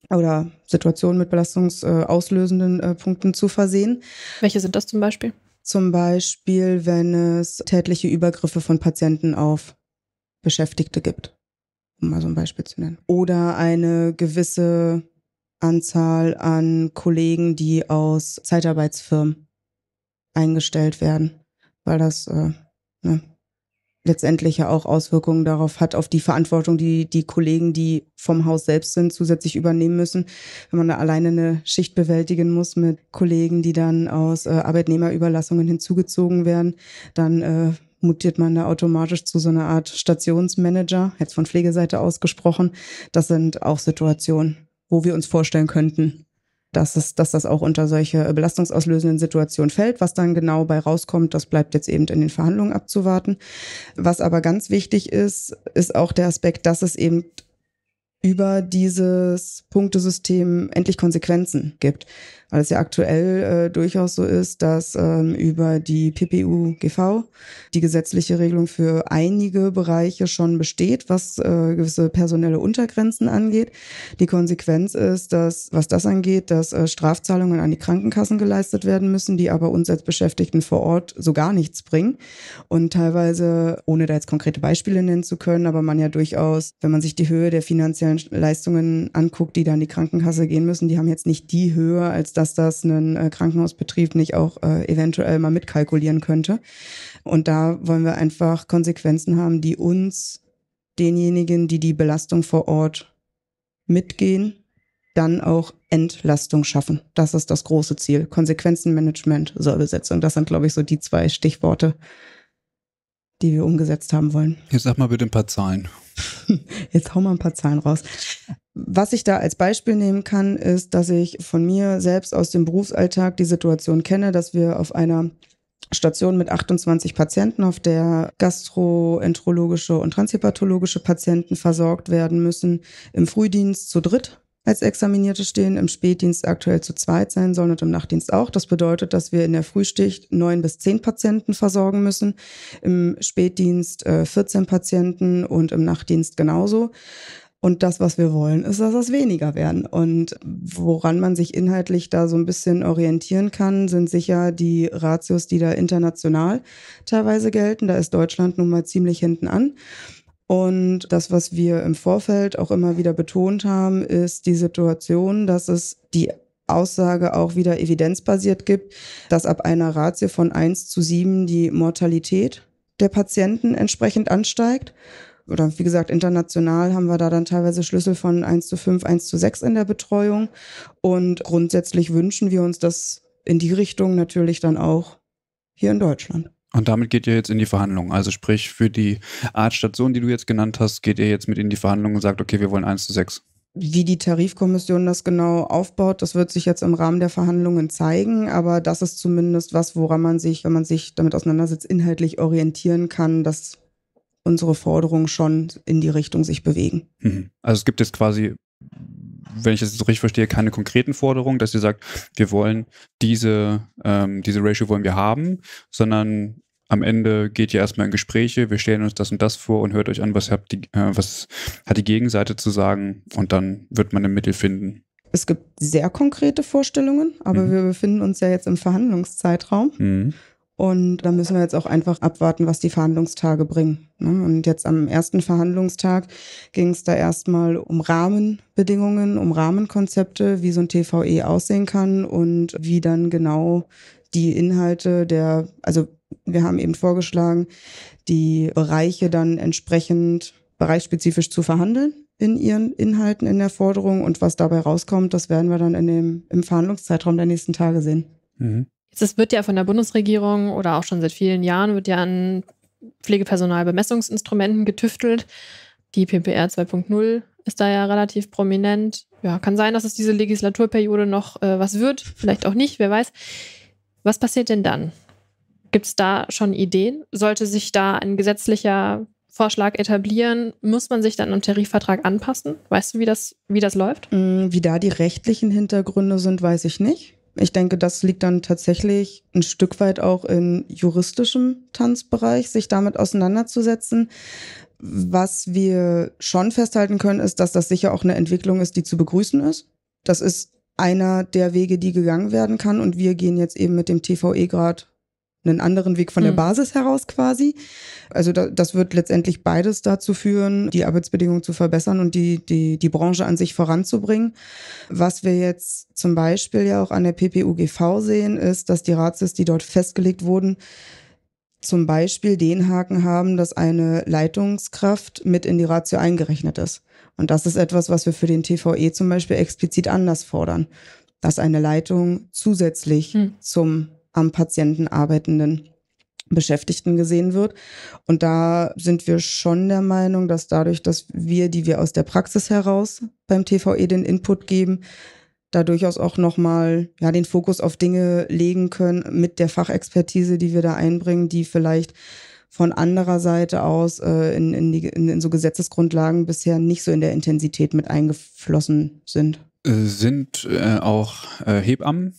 S4: oder Situationen mit belastungsauslösenden äh, Punkten zu versehen. Welche sind das zum Beispiel? Zum Beispiel, wenn es tätliche Übergriffe von Patienten auf Beschäftigte gibt, um mal so ein Beispiel zu nennen. Oder eine gewisse Anzahl an Kollegen, die aus Zeitarbeitsfirmen eingestellt werden, weil das äh, ne, letztendlich ja auch Auswirkungen darauf hat, auf die Verantwortung, die die Kollegen, die vom Haus selbst sind, zusätzlich übernehmen müssen. Wenn man da alleine eine Schicht bewältigen muss mit Kollegen, die dann aus äh, Arbeitnehmerüberlassungen hinzugezogen werden, dann äh, mutiert man da automatisch zu so einer Art Stationsmanager, jetzt von Pflegeseite ausgesprochen. Das sind auch Situationen, wo wir uns vorstellen könnten, dass, es, dass das auch unter solche belastungsauslösenden Situationen fällt. Was dann genau bei rauskommt, das bleibt jetzt eben in den Verhandlungen abzuwarten. Was aber ganz wichtig ist, ist auch der Aspekt, dass es eben über dieses Punktesystem endlich Konsequenzen gibt weil es ja aktuell äh, durchaus so ist, dass ähm, über die PPU-GV die gesetzliche Regelung für einige Bereiche schon besteht, was äh, gewisse personelle Untergrenzen angeht. Die Konsequenz ist, dass, was das angeht, dass äh, Strafzahlungen an die Krankenkassen geleistet werden müssen, die aber uns als Beschäftigten vor Ort so gar nichts bringen und teilweise, ohne da jetzt konkrete Beispiele nennen zu können, aber man ja durchaus, wenn man sich die Höhe der finanziellen Leistungen anguckt, die da an die Krankenkasse gehen müssen, die haben jetzt nicht die Höhe als das, dass das ein äh, Krankenhausbetrieb nicht auch äh, eventuell mal mitkalkulieren könnte. Und da wollen wir einfach Konsequenzen haben, die uns, denjenigen, die die Belastung vor Ort mitgehen, dann auch Entlastung schaffen. Das ist das große Ziel. Konsequenzenmanagement, Sollbesetzung, das sind, glaube ich, so die zwei Stichworte, die wir umgesetzt haben wollen.
S2: Jetzt sag mal bitte ein paar Zahlen.
S4: [LAUGHS] Jetzt hau mal ein paar Zahlen raus. Was ich da als Beispiel nehmen kann, ist, dass ich von mir selbst aus dem Berufsalltag die Situation kenne, dass wir auf einer Station mit 28 Patienten, auf der gastroenterologische und transhepatologische Patienten versorgt werden müssen, im Frühdienst zu dritt als Examinierte stehen, im Spätdienst aktuell zu zweit sein sollen und im Nachtdienst auch. Das bedeutet, dass wir in der Frühsticht neun bis zehn Patienten versorgen müssen, im Spätdienst äh, 14 Patienten und im Nachtdienst genauso. Und das, was wir wollen, ist, dass es weniger werden. Und woran man sich inhaltlich da so ein bisschen orientieren kann, sind sicher die Ratios, die da international teilweise gelten. Da ist Deutschland nun mal ziemlich hinten an. Und das, was wir im Vorfeld auch immer wieder betont haben, ist die Situation, dass es die Aussage auch wieder evidenzbasiert gibt, dass ab einer Ratio von 1 zu 7 die Mortalität der Patienten entsprechend ansteigt oder wie gesagt, international haben wir da dann teilweise Schlüssel von 1 zu 5, 1 zu 6 in der Betreuung. Und grundsätzlich wünschen wir uns das in die Richtung natürlich dann auch hier in Deutschland.
S2: Und damit geht ihr jetzt in die Verhandlungen. Also sprich, für die Artstation, die du jetzt genannt hast, geht ihr jetzt mit in die Verhandlungen und sagt, okay, wir wollen 1 zu 6.
S4: Wie die Tarifkommission das genau aufbaut, das wird sich jetzt im Rahmen der Verhandlungen zeigen. Aber das ist zumindest was, woran man sich, wenn man sich damit auseinandersetzt, inhaltlich orientieren kann, dass unsere Forderungen schon in die Richtung sich bewegen.
S2: Mhm. Also es gibt jetzt quasi, wenn ich das so richtig verstehe, keine konkreten Forderungen, dass ihr sagt, wir wollen diese, ähm, diese Ratio wollen wir haben, sondern am Ende geht ihr erstmal in Gespräche, wir stellen uns das und das vor und hört euch an, was, habt die, äh, was hat die Gegenseite zu sagen und dann wird man ein Mittel finden.
S4: Es gibt sehr konkrete Vorstellungen, aber mhm. wir befinden uns ja jetzt im Verhandlungszeitraum. Mhm. Und da müssen wir jetzt auch einfach abwarten, was die Verhandlungstage bringen. Ne? Und jetzt am ersten Verhandlungstag ging es da erstmal um Rahmenbedingungen, um Rahmenkonzepte, wie so ein TVE aussehen kann und wie dann genau die Inhalte der, also wir haben eben vorgeschlagen, die Bereiche dann entsprechend bereichsspezifisch zu verhandeln in ihren Inhalten, in der Forderung und was dabei rauskommt, das werden wir dann in dem, im Verhandlungszeitraum der nächsten Tage sehen.
S2: Mhm.
S3: Jetzt wird ja von der Bundesregierung oder auch schon seit vielen Jahren wird ja an Pflegepersonalbemessungsinstrumenten getüftelt. Die PPR 2.0 ist da ja relativ prominent. Ja, kann sein, dass es diese Legislaturperiode noch äh, was wird, vielleicht auch nicht, wer weiß. Was passiert denn dann? Gibt es da schon Ideen? Sollte sich da ein gesetzlicher Vorschlag etablieren, muss man sich dann am Tarifvertrag anpassen? Weißt du, wie das, wie das läuft?
S4: Mm, wie da die rechtlichen Hintergründe sind, weiß ich nicht. Ich denke, das liegt dann tatsächlich ein Stück weit auch in juristischem Tanzbereich, sich damit auseinanderzusetzen. Was wir schon festhalten können, ist, dass das sicher auch eine Entwicklung ist, die zu begrüßen ist. Das ist einer der Wege, die gegangen werden kann. Und wir gehen jetzt eben mit dem tve gerade einen anderen Weg von der mhm. Basis heraus quasi. Also da, das wird letztendlich beides dazu führen, die Arbeitsbedingungen zu verbessern und die, die, die Branche an sich voranzubringen. Was wir jetzt zum Beispiel ja auch an der PPUGV sehen, ist, dass die Ratsies, die dort festgelegt wurden, zum Beispiel den Haken haben, dass eine Leitungskraft mit in die Ratio eingerechnet ist. Und das ist etwas, was wir für den TVE zum Beispiel explizit anders fordern, dass eine Leitung zusätzlich hm. zum am Patienten arbeitenden Beschäftigten gesehen wird. Und da sind wir schon der Meinung, dass dadurch, dass wir, die wir aus der Praxis heraus beim TVE den Input geben, da durchaus auch nochmal ja, den Fokus auf Dinge legen können mit der Fachexpertise, die wir da einbringen, die vielleicht von anderer Seite aus äh, in, in, die, in, in so Gesetzesgrundlagen bisher nicht so in der Intensität mit eingeflossen sind.
S2: Äh, sind äh, auch äh, Hebammen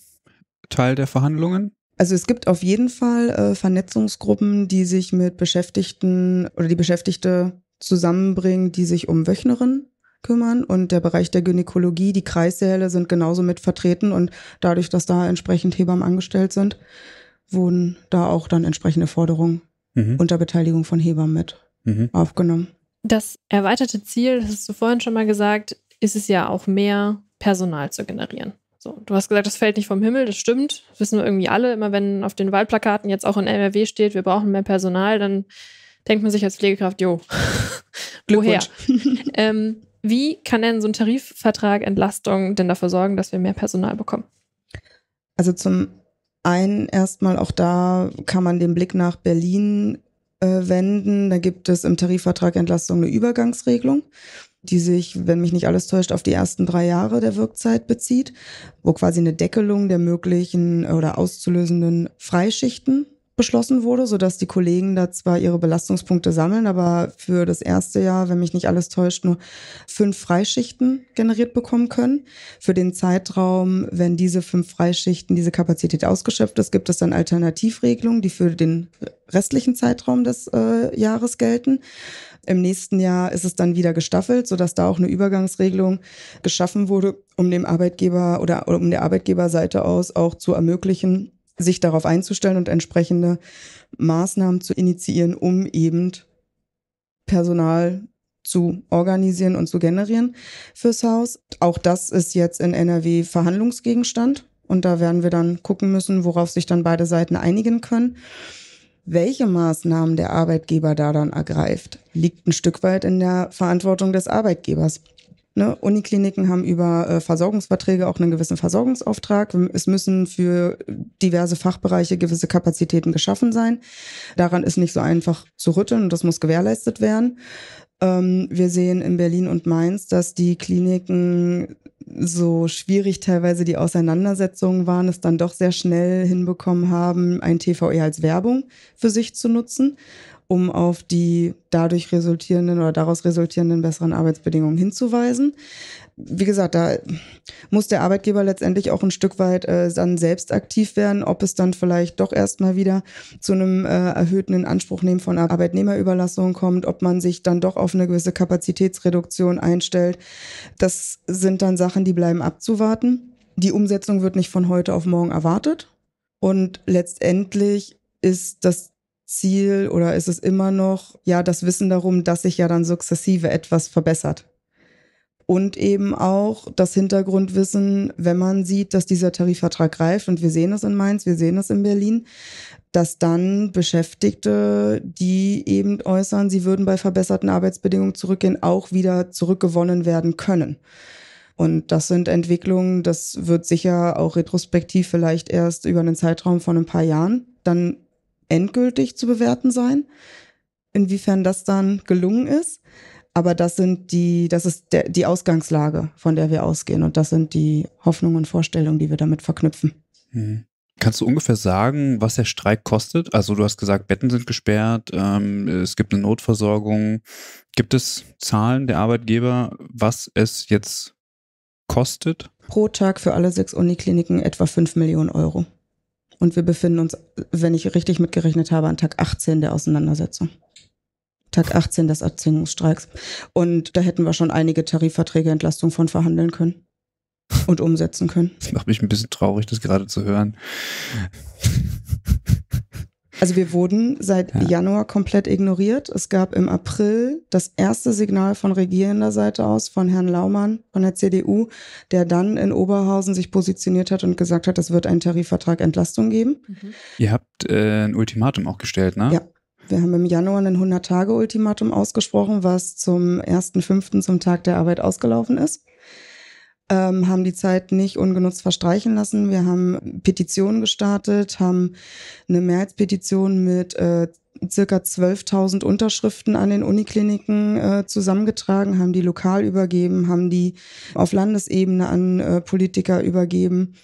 S2: Teil der Verhandlungen?
S4: Also es gibt auf jeden Fall äh, Vernetzungsgruppen, die sich mit Beschäftigten oder die Beschäftigte zusammenbringen, die sich um Wöchnerinnen kümmern und der Bereich der Gynäkologie, die Kreissäle sind genauso mit vertreten und dadurch, dass da entsprechend Hebammen angestellt sind, wurden da auch dann entsprechende Forderungen mhm. unter Beteiligung von Hebammen mit mhm. aufgenommen.
S3: Das erweiterte Ziel, das hast du vorhin schon mal gesagt, ist es ja auch mehr Personal zu generieren. So, du hast gesagt, das fällt nicht vom Himmel, das stimmt. Das wissen wir irgendwie alle. Immer wenn auf den Wahlplakaten jetzt auch in NRW steht, wir brauchen mehr Personal, dann denkt man sich als Pflegekraft, jo, [LAUGHS] woher? [LAUGHS] ähm, wie kann denn so ein Tarifvertrag Entlastung denn dafür sorgen, dass wir mehr Personal bekommen?
S4: Also zum einen erstmal auch da kann man den Blick nach Berlin äh, wenden. Da gibt es im Tarifvertrag Entlastung eine Übergangsregelung die sich, wenn mich nicht alles täuscht, auf die ersten drei Jahre der Wirkzeit bezieht, wo quasi eine Deckelung der möglichen oder auszulösenden Freischichten beschlossen wurde, sodass die Kollegen da zwar ihre Belastungspunkte sammeln, aber für das erste Jahr, wenn mich nicht alles täuscht, nur fünf Freischichten generiert bekommen können. Für den Zeitraum, wenn diese fünf Freischichten, diese Kapazität ausgeschöpft ist, gibt es dann Alternativregelungen, die für den restlichen Zeitraum des äh, Jahres gelten. Im nächsten Jahr ist es dann wieder gestaffelt, sodass da auch eine Übergangsregelung geschaffen wurde, um dem Arbeitgeber oder um der Arbeitgeberseite aus auch zu ermöglichen, sich darauf einzustellen und entsprechende Maßnahmen zu initiieren, um eben Personal zu organisieren und zu generieren fürs Haus. Auch das ist jetzt in NRW Verhandlungsgegenstand und da werden wir dann gucken müssen, worauf sich dann beide Seiten einigen können. Welche Maßnahmen der Arbeitgeber da dann ergreift, liegt ein Stück weit in der Verantwortung des Arbeitgebers. Ne? Unikliniken haben über äh, Versorgungsverträge auch einen gewissen Versorgungsauftrag. Es müssen für diverse Fachbereiche gewisse Kapazitäten geschaffen sein. Daran ist nicht so einfach zu rütteln und das muss gewährleistet werden. Ähm, wir sehen in Berlin und Mainz, dass die Kliniken so schwierig teilweise die Auseinandersetzungen waren, es dann doch sehr schnell hinbekommen haben, ein TVE als Werbung für sich zu nutzen um auf die dadurch resultierenden oder daraus resultierenden besseren Arbeitsbedingungen hinzuweisen. Wie gesagt, da muss der Arbeitgeber letztendlich auch ein Stück weit äh, dann selbst aktiv werden, ob es dann vielleicht doch erstmal wieder zu einem äh, erhöhten Inanspruchnehmen von Arbeitnehmerüberlassungen kommt, ob man sich dann doch auf eine gewisse Kapazitätsreduktion einstellt. Das sind dann Sachen, die bleiben abzuwarten. Die Umsetzung wird nicht von heute auf morgen erwartet. Und letztendlich ist das Ziel oder ist es immer noch ja das Wissen darum, dass sich ja dann sukzessive etwas verbessert? Und eben auch das Hintergrundwissen, wenn man sieht, dass dieser Tarifvertrag greift, und wir sehen es in Mainz, wir sehen es in Berlin, dass dann Beschäftigte, die eben äußern, sie würden bei verbesserten Arbeitsbedingungen zurückgehen, auch wieder zurückgewonnen werden können. Und das sind Entwicklungen, das wird sicher auch retrospektiv vielleicht erst über einen Zeitraum von ein paar Jahren dann endgültig zu bewerten sein, inwiefern das dann gelungen ist. Aber das sind die, das ist der, die Ausgangslage, von der wir ausgehen. Und das sind die Hoffnungen und Vorstellungen, die wir damit verknüpfen.
S2: Mhm. Kannst du ungefähr sagen, was der Streik kostet? Also du hast gesagt, Betten sind gesperrt, ähm, es gibt eine Notversorgung. Gibt es Zahlen der Arbeitgeber, was es jetzt kostet?
S4: Pro Tag für alle sechs Unikliniken etwa 5 Millionen Euro. Und wir befinden uns, wenn ich richtig mitgerechnet habe, an Tag 18 der Auseinandersetzung. Tag 18 des Erzwingungsstreiks. Und da hätten wir schon einige Tarifverträge Entlastung von verhandeln können und umsetzen können.
S2: Das macht mich ein bisschen traurig, das gerade zu hören.
S4: Also wir wurden seit ja. Januar komplett ignoriert. Es gab im April das erste Signal von regierender Seite aus von Herrn Laumann von der CDU, der dann in Oberhausen sich positioniert hat und gesagt hat, es wird einen Tarifvertrag Entlastung geben. Mhm.
S2: Ihr habt äh, ein Ultimatum auch gestellt, ne? Ja.
S4: Wir haben im Januar ein 100-Tage-Ultimatum ausgesprochen, was zum 1.5. zum Tag der Arbeit ausgelaufen ist ähm, haben die Zeit nicht ungenutzt verstreichen lassen. Wir haben Petitionen gestartet, haben eine Mehrheitspetition mit äh, circa 12.000 Unterschriften an den Unikliniken äh, zusammengetragen, haben die lokal übergeben, haben die auf Landesebene an äh, Politiker übergeben.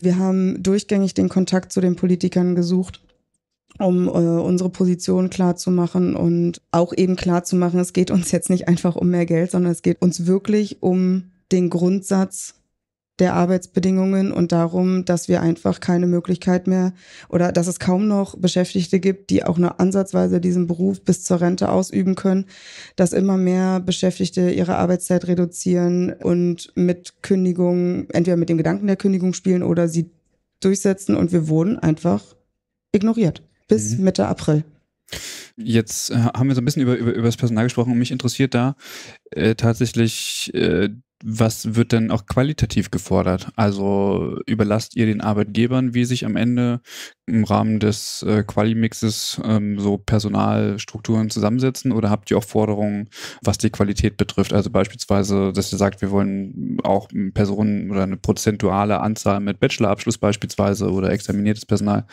S4: Wir haben durchgängig den Kontakt zu den Politikern gesucht um äh, unsere Position klarzumachen und auch eben klarzumachen, es geht uns jetzt nicht einfach um mehr Geld, sondern es geht uns wirklich um den Grundsatz der Arbeitsbedingungen und darum, dass wir einfach keine Möglichkeit mehr oder dass es kaum noch Beschäftigte gibt, die auch nur ansatzweise diesen Beruf bis zur Rente ausüben können, dass immer mehr Beschäftigte ihre Arbeitszeit reduzieren und mit Kündigung, entweder mit dem Gedanken der Kündigung spielen oder sie durchsetzen und wir wurden einfach ignoriert bis mhm. Mitte April.
S2: Jetzt äh, haben wir so ein bisschen über, über, über das Personal gesprochen und mich interessiert da äh, tatsächlich äh, was wird denn auch qualitativ gefordert? Also überlasst ihr den Arbeitgebern, wie sich am Ende im Rahmen des äh, Quali-Mixes ähm, so Personalstrukturen zusammensetzen oder habt ihr auch Forderungen, was die Qualität betrifft? Also beispielsweise, dass ihr sagt, wir wollen auch Personen oder eine prozentuale Anzahl mit Bachelorabschluss beispielsweise oder examiniertes Personal.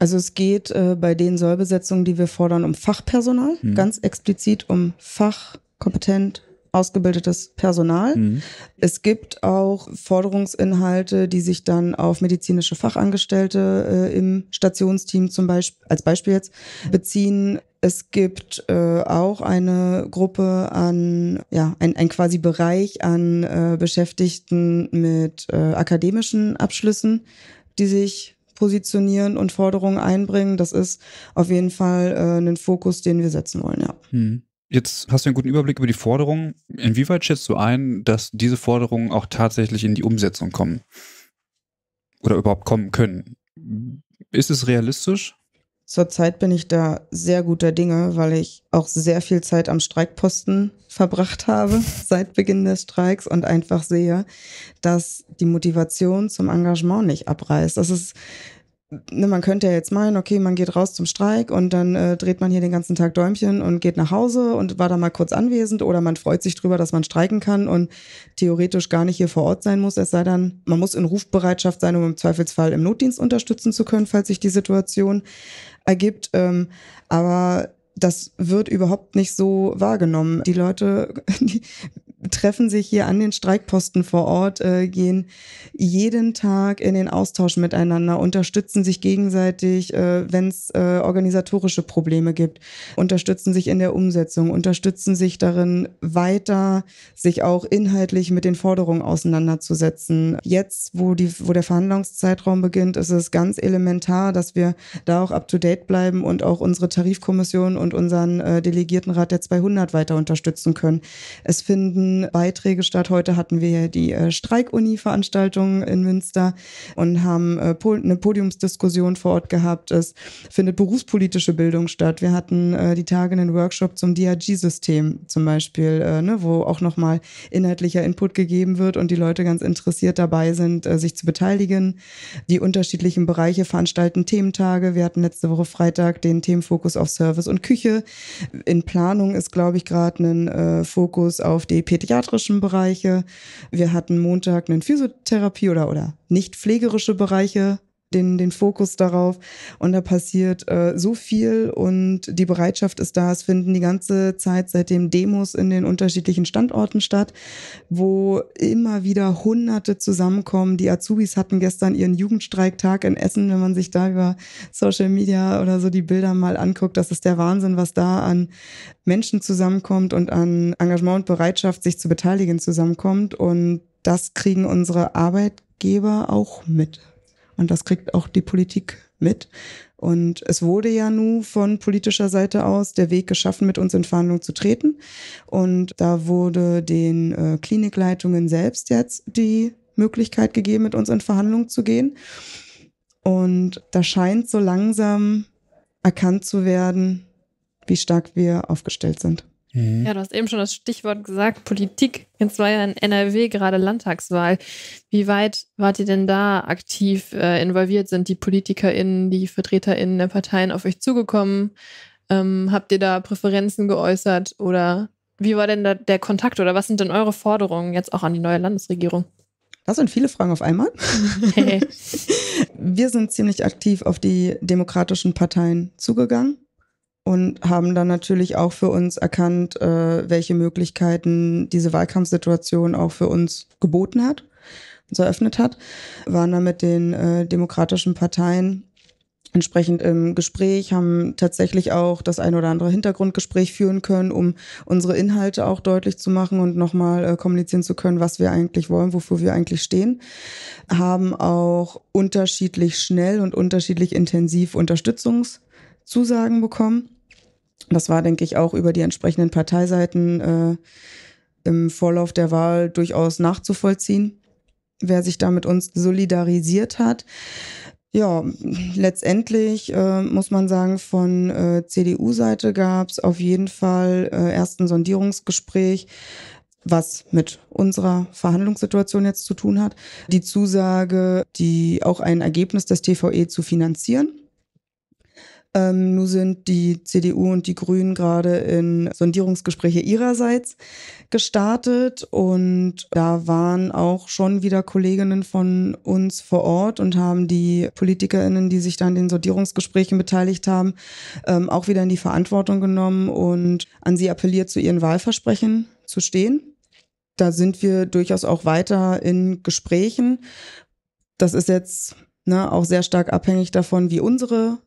S2: Also
S4: es geht äh, bei den Sollbesetzungen, die wir fordern, um Fachpersonal, hm. ganz explizit um fachkompetent ausgebildetes Personal. Mhm. Es gibt auch Forderungsinhalte, die sich dann auf medizinische Fachangestellte äh, im Stationsteam zum Beispiel, als Beispiel jetzt, beziehen. Es gibt äh, auch eine Gruppe an, ja, ein, ein quasi Bereich an äh, Beschäftigten mit äh, akademischen Abschlüssen, die sich positionieren und Forderungen einbringen. Das ist auf jeden Fall äh, ein Fokus, den wir setzen wollen, ja.
S2: Hm. Jetzt hast du einen guten Überblick über die Forderungen. Inwieweit schätzt du ein, dass diese Forderungen auch tatsächlich in die Umsetzung kommen? Oder überhaupt kommen können? Ist es realistisch?
S4: Zurzeit bin ich da sehr guter Dinge, weil ich auch sehr viel Zeit am Streikposten verbracht habe [LAUGHS] seit Beginn des Streiks und einfach sehe, dass die Motivation zum Engagement nicht abreißt. Das ist ne, man könnte ja jetzt meinen, okay, man geht raus zum Streik und dann äh, dreht man hier den ganzen Tag Däumchen und geht nach Hause und war da mal kurz anwesend oder man freut sich drüber, dass man streiken kann und theoretisch gar nicht hier vor Ort sein muss, es sei denn, man muss in Rufbereitschaft sein, um im Zweifelsfall im Notdienst unterstützen zu können, falls sich die Situation ergibt. Ähm, aber das wird überhaupt nicht so wahrgenommen. Die Leute, [LAUGHS] die, treffen sich hier an den Streikposten vor Ort, äh, gehen jeden Tag in den Austausch miteinander, unterstützen sich gegenseitig, äh, wenn es äh, organisatorische Probleme gibt, unterstützen sich in der Umsetzung, unterstützen sich darin weiter, sich auch inhaltlich mit den Forderungen auseinanderzusetzen. Jetzt, wo, die, wo der Verhandlungszeitraum beginnt, ist es ganz elementar, dass wir da auch up-to-date bleiben und auch unsere Tarifkommission und unseren äh, Delegiertenrat der 200 weiter unterstützen können. Es finden Beiträge statt. Heute hatten wir die äh, Streikuni-Veranstaltung in Münster und haben äh, eine Podiumsdiskussion vor Ort gehabt. Es findet berufspolitische Bildung statt. Wir hatten äh, die Tage einen Workshop zum DRG-System zum Beispiel, äh, ne, wo auch nochmal inhaltlicher Input gegeben wird und die Leute ganz interessiert dabei sind, äh, sich zu beteiligen. Die unterschiedlichen Bereiche veranstalten Thementage. Wir hatten letzte Woche Freitag den Themenfokus auf Service und Küche. In Planung ist, glaube ich, gerade ein äh, Fokus auf die pädiatrischen Bereiche. Wir hatten Montag einen Physiotherapie oder, oder nicht pflegerische Bereiche den, den Fokus darauf und da passiert äh, so viel und die Bereitschaft ist da. Es finden die ganze Zeit seitdem Demos in den unterschiedlichen Standorten statt, wo immer wieder Hunderte zusammenkommen. Die Azubis hatten gestern ihren Jugendstreiktag in Essen, wenn man sich da über Social Media oder so die Bilder mal anguckt. Das ist der Wahnsinn, was da an Menschen zusammenkommt und an Engagement und Bereitschaft, sich zu beteiligen, zusammenkommt. Und das kriegen unsere Arbeitgeber auch mit. Und das kriegt auch die Politik mit. Und es wurde ja nun von politischer Seite aus der Weg geschaffen, mit uns in Verhandlungen zu treten. Und da wurde den äh, Klinikleitungen selbst jetzt die Möglichkeit gegeben, mit uns in Verhandlungen zu gehen. Und da scheint so langsam erkannt zu werden, wie stark wir aufgestellt sind.
S3: Mhm. Ja, du hast eben schon das Stichwort gesagt, Politik. Jetzt war ja in NRW gerade Landtagswahl. Wie weit wart ihr denn da aktiv äh, involviert? Sind die PolitikerInnen, die VertreterInnen der Parteien auf euch zugekommen? Ähm, habt ihr da Präferenzen geäußert oder wie war denn der Kontakt oder was sind denn eure Forderungen jetzt auch an die neue Landesregierung? Das sind
S4: viele Fragen auf einmal. Hey. [LAUGHS] [LAUGHS] Wir sind ziemlich aktiv auf die demokratischen Parteien zugegangen und haben dann natürlich auch für uns erkannt, äh, welche Möglichkeiten diese Wahlkampfsituation auch für uns geboten hat, uns eröffnet hat, waren dann mit den äh, demokratischen Parteien entsprechend im Gespräch, haben tatsächlich auch das ein oder andere Hintergrundgespräch führen können, um unsere Inhalte auch deutlich zu machen und nochmal äh, kommunizieren zu können, was wir eigentlich wollen, wofür wir eigentlich stehen, haben auch unterschiedlich schnell und unterschiedlich intensiv Unterstützungszusagen bekommen das war, denke ich, auch über die entsprechenden Parteiseiten äh, im Vorlauf der Wahl durchaus nachzuvollziehen, wer sich da mit uns solidarisiert hat. Ja, letztendlich äh, muss man sagen, von äh, CDU-Seite gab es auf jeden Fall äh, ersten Sondierungsgespräch, was mit unserer Verhandlungssituation jetzt zu tun hat. Die Zusage, die auch ein Ergebnis des TVE zu finanzieren. Ähm, nun sind die CDU und die Grünen gerade in Sondierungsgespräche ihrerseits gestartet und da waren auch schon wieder Kolleginnen von uns vor Ort und haben die PolitikerInnen, die sich dann den Sondierungsgesprächen beteiligt haben, ähm, auch wieder in die Verantwortung genommen und an sie appelliert, zu ihren Wahlversprechen zu stehen. Da sind wir durchaus auch weiter in Gesprächen. Das ist jetzt ne, auch sehr stark abhängig davon, wie unsere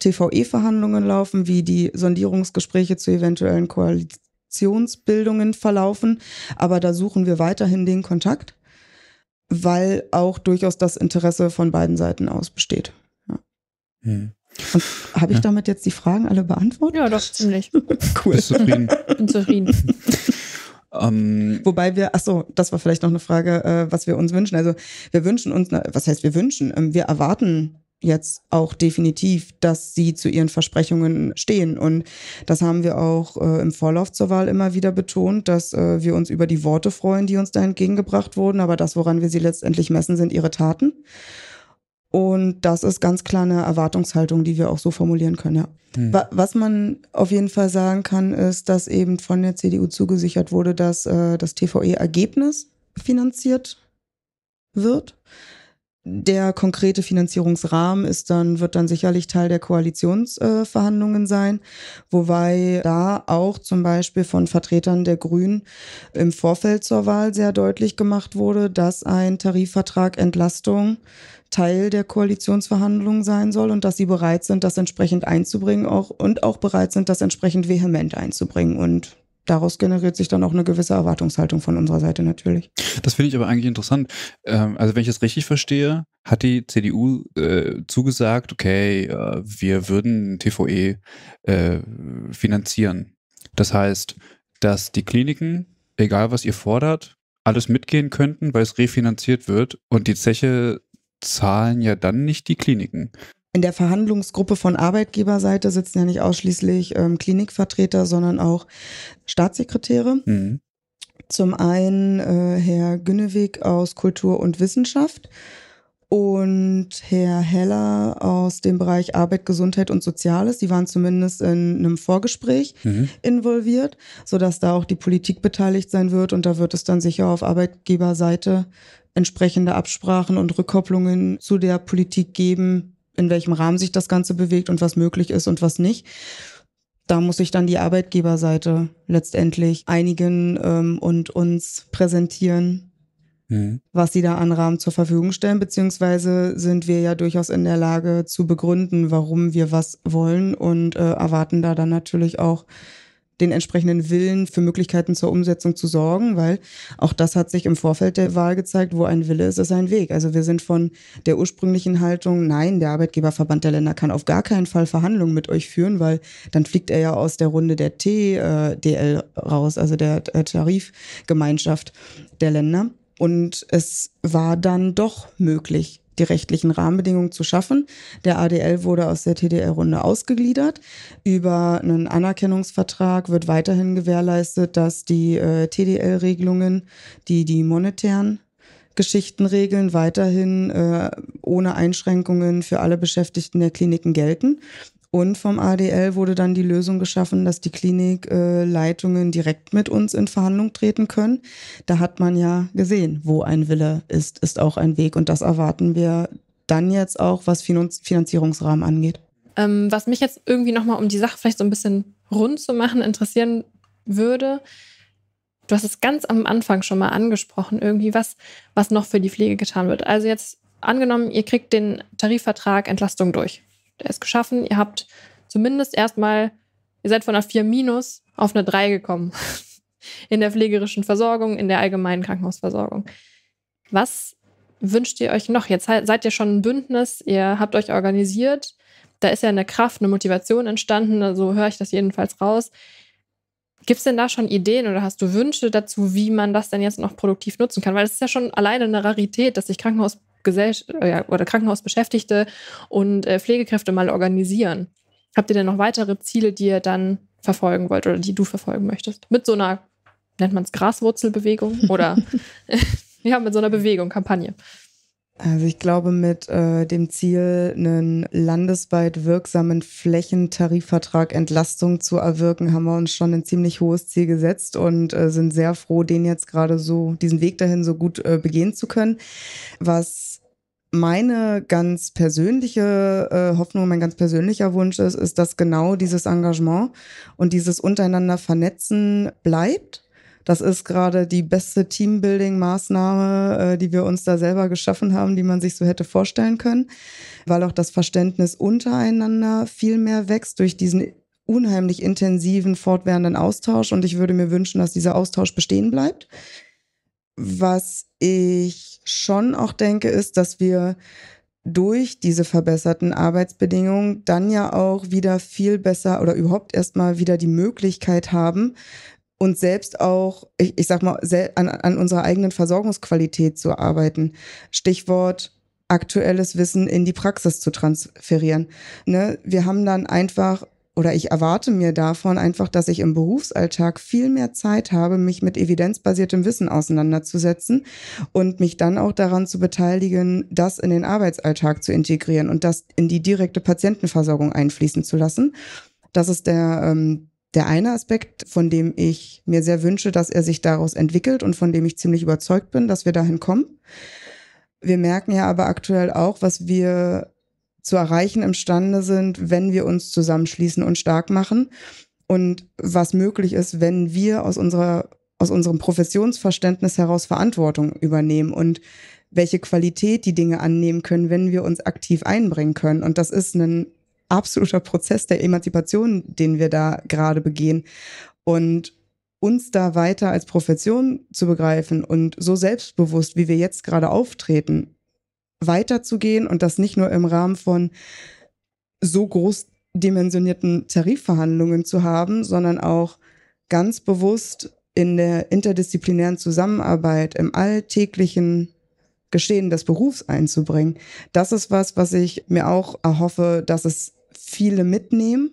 S4: TVE-Verhandlungen laufen, wie die Sondierungsgespräche zu eventuellen Koalitionsbildungen verlaufen. Aber da suchen wir weiterhin den Kontakt, weil auch durchaus das Interesse von beiden Seiten aus besteht. Ja. Hm. habe ich ja. damit jetzt die Fragen alle beantwortet? Ja, doch, ziemlich. [LAUGHS] cool. Bin zufrieden. Bin zufrieden. Um, [LAUGHS] ähm. Wobei wir, ach so, das war vielleicht noch eine Frage, äh, was wir uns wünschen. Also wir wünschen uns, was heißt wir wünschen? Ähm, wir erwarten jetzt auch definitiv, dass sie zu ihren Versprechungen stehen. Und das haben wir auch äh, im Vorlauf zur Wahl immer wieder betont, dass äh, wir uns über die Worte freuen, die uns da entgegengebracht wurden. Aber das, woran wir sie letztendlich messen, sind ihre Taten. Und das ist ganz klar eine Erwartungshaltung, die wir auch so formulieren können, ja. Hm. Was man auf jeden Fall sagen kann, ist, dass eben von der CDU zugesichert wurde, dass äh, das TVE-Ergebnis finanziert wird. Der konkrete Finanzierungsrahmen ist dann, wird dann sicherlich Teil der Koalitionsverhandlungen äh, sein, wobei da auch zum Beispiel von Vertretern der Grünen im Vorfeld zur Wahl sehr deutlich gemacht wurde, dass ein Tarifvertrag Entlastung Teil der Koalitionsverhandlungen sein soll und dass sie bereit sind, das entsprechend einzubringen auch, und auch bereit sind, das entsprechend vehement einzubringen. Und daraus generiert sich dann auch eine gewisse Erwartungshaltung von unserer Seite natürlich.
S2: Das finde ich aber eigentlich interessant. Ähm, also wenn ich das richtig verstehe, hat die CDU äh, zugesagt, okay, äh, wir würden TVE äh, finanzieren. Das heißt, dass die Kliniken, egal was ihr fordert, alles mitgehen könnten, weil es refinanziert wird und die Zeche zahlen ja dann nicht die Kliniken
S4: in der Verhandlungsgruppe von Arbeitgeberseite sitzen ja nicht ausschließlich ähm, Klinikvertreter, sondern auch Staatssekretäre. Mhm. Zum einen äh, Herr Günneweg aus Kultur und Wissenschaft und Herr Heller aus dem Bereich Arbeit, Gesundheit und Soziales. Die waren zumindest in einem Vorgespräch mhm. involviert, sodass da auch die Politik beteiligt sein wird. Und da wird es dann sicher auf Arbeitgeberseite entsprechende Absprachen und Rückkopplungen zu der Politik geben, in welchem Rahmen sich das Ganze bewegt und was möglich ist und was nicht. Da muss sich dann die Arbeitgeberseite letztendlich einigen ähm, und uns präsentieren, mhm. was sie da an Rahmen zur Verfügung stellen, beziehungsweise sind wir ja durchaus in der Lage zu begründen, warum wir was wollen und äh, erwarten da dann natürlich auch den entsprechenden Willen für Möglichkeiten zur Umsetzung zu sorgen, weil auch das hat sich im Vorfeld der Wahl gezeigt, wo ein Wille ist, ist ein Weg. Also wir sind von der ursprünglichen Haltung, nein, der Arbeitgeberverband der Länder kann auf gar keinen Fall Verhandlungen mit euch führen, weil dann fliegt er ja aus der Runde der TDL äh, raus, also der Tarifgemeinschaft der Länder. Und es war dann doch möglich, die rechtlichen Rahmenbedingungen zu schaffen. Der ADL wurde aus der TDR-Runde ausgegliedert. Über einen Anerkennungsvertrag wird weiterhin gewährleistet, dass die äh, TDL-Regelungen, die die monetären Geschichten regeln, weiterhin äh, ohne Einschränkungen für alle Beschäftigten der Kliniken gelten. Und vom ADL wurde dann die Lösung geschaffen, dass die Klinikleitungen äh, direkt mit uns in Verhandlung treten können. Da hat man ja gesehen, wo ein Wille ist, ist auch ein Weg. Und das erwarten wir dann jetzt auch, was Finanz Finanzierungsrahmen angeht.
S3: Ähm, was mich jetzt irgendwie nochmal, um die Sache vielleicht so ein bisschen rund zu machen, interessieren würde, du hast es ganz am Anfang schon mal angesprochen, irgendwie was, was noch für die Pflege getan wird. Also jetzt angenommen, ihr kriegt den Tarifvertrag Entlastung durch der ist geschaffen. Ihr habt zumindest erstmal, ihr seid von einer 4 minus auf eine 3 gekommen. [LAUGHS] in der pflegerischen Versorgung, in der allgemeinen Krankenhausversorgung. Was wünscht ihr euch noch? Jetzt seid ihr schon ein Bündnis, ihr habt euch organisiert. Da ist ja eine Kraft, eine Motivation entstanden. So also höre ich das jedenfalls raus. Gibt es denn da schon Ideen oder hast du Wünsche dazu, wie man das denn jetzt noch produktiv nutzen kann? Weil es ist ja schon alleine eine Rarität, dass sich Krankenhaus Gesellschaft, äh, Gesell oder Krankenhausbeschäftigte und äh, Pflegekräfte mal organisieren. Habt ihr denn noch weitere Ziele, die ihr dann verfolgen wollt oder die du verfolgen möchtest? Mit so einer, nennt man es Graswurzelbewegung oder [LAUGHS] [LAUGHS] ja, mit so einer Bewegung, Kampagne.
S4: Also ich glaube, mit äh, dem Ziel, einen landesweit wirksamen Flächentarifvertrag Entlastung zu erwirken, haben wir uns schon ein ziemlich hohes Ziel gesetzt und äh, sind sehr froh, den jetzt gerade so, diesen Weg dahin so gut äh, begehen zu können. Was meine ganz persönliche äh, Hoffnung, mein ganz persönlicher Wunsch ist, ist, dass genau dieses Engagement und dieses untereinander Vernetzen bleibt das ist gerade die beste Teambuilding-Maßnahme, äh, die wir uns da selber geschaffen haben, die man sich so hätte vorstellen können, weil auch das Verständnis untereinander viel mehr wächst durch diesen unheimlich intensiven, fortwährenden Austausch. Und ich würde mir wünschen, dass dieser Austausch bestehen bleibt. Was ich schon auch denke, ist, dass wir durch diese verbesserten Arbeitsbedingungen dann ja auch wieder viel besser oder überhaupt erstmal wieder die Möglichkeit haben, und selbst auch, ich, ich sag mal, an, an unserer eigenen Versorgungsqualität zu arbeiten. Stichwort aktuelles Wissen in die Praxis zu transferieren. Ne? Wir haben dann einfach oder ich erwarte mir davon einfach, dass ich im Berufsalltag viel mehr Zeit habe, mich mit evidenzbasiertem Wissen auseinanderzusetzen und mich dann auch daran zu beteiligen, das in den Arbeitsalltag zu integrieren und das in die direkte Patientenversorgung einfließen zu lassen. Das ist der ähm, der eine Aspekt, von dem ich mir sehr wünsche, dass er sich daraus entwickelt und von dem ich ziemlich überzeugt bin, dass wir dahin kommen. Wir merken ja aber aktuell auch, was wir zu erreichen imstande sind, wenn wir uns zusammenschließen und stark machen und was möglich ist, wenn wir aus unserer aus unserem Professionsverständnis heraus Verantwortung übernehmen und welche Qualität die Dinge annehmen können, wenn wir uns aktiv einbringen können. Und das ist ein absoluter Prozess der Emanzipation, den wir da gerade begehen. Und uns da weiter als Profession zu begreifen und so selbstbewusst, wie wir jetzt gerade auftreten, weiterzugehen und das nicht nur im Rahmen von so großdimensionierten Tarifverhandlungen zu haben, sondern auch ganz bewusst in der interdisziplinären Zusammenarbeit, im alltäglichen Geschehen des Berufs einzubringen. Das ist was, was ich mir auch erhoffe, dass es viele mitnehmen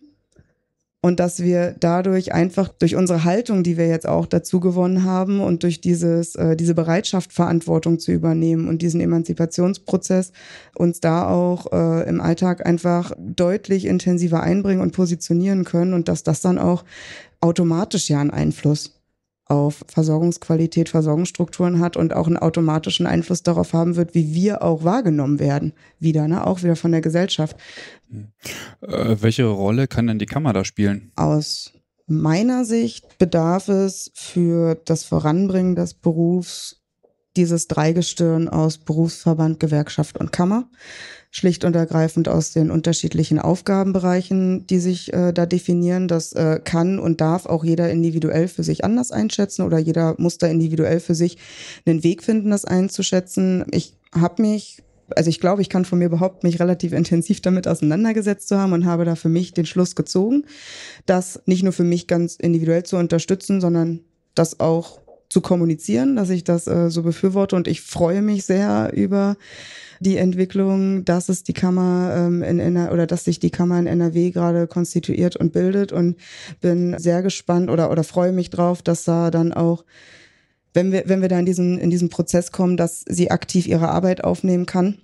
S4: und dass wir dadurch einfach durch unsere Haltung, die wir jetzt auch dazu gewonnen haben und durch dieses, äh, diese Bereitschaft, Verantwortung zu übernehmen und diesen Emanzipationsprozess uns da auch äh, im Alltag einfach deutlich intensiver einbringen und positionieren können und dass das dann auch automatisch ja einen Einfluss auf Versorgungsqualität, Versorgungsstrukturen hat und auch einen automatischen Einfluss darauf haben wird, wie wir auch wahrgenommen werden. Wieder, ne? auch wieder von der Gesellschaft. Hm.
S2: Äh, welche Rolle kann denn die Kammer da spielen?
S4: Aus meiner Sicht bedarf es für das Voranbringen des Berufs dieses Dreigestirn aus Berufsverband, Gewerkschaft und Kammer schlicht und ergreifend aus den unterschiedlichen Aufgabenbereichen, die sich äh, da definieren. Das äh, kann und darf auch jeder individuell für sich anders einschätzen oder jeder muss da individuell für sich einen Weg finden, das einzuschätzen. Ich habe mich also ich glaube, ich kann von mir behaupten, mich relativ intensiv damit auseinandergesetzt zu haben und habe da für mich den Schluss gezogen, das nicht nur für mich ganz individuell zu unterstützen, sondern das auch zu kommunizieren, dass ich das äh, so befürworte. Und ich freue mich sehr über die Entwicklung, dass es die Kammer ähm, in NRW oder dass sich die Kammer in NRW gerade konstituiert und bildet und bin sehr gespannt oder, oder freue mich drauf, dass da dann auch wenn wir, wenn wir da in diesen, in diesen Prozess kommen, dass sie aktiv ihre Arbeit aufnehmen kann.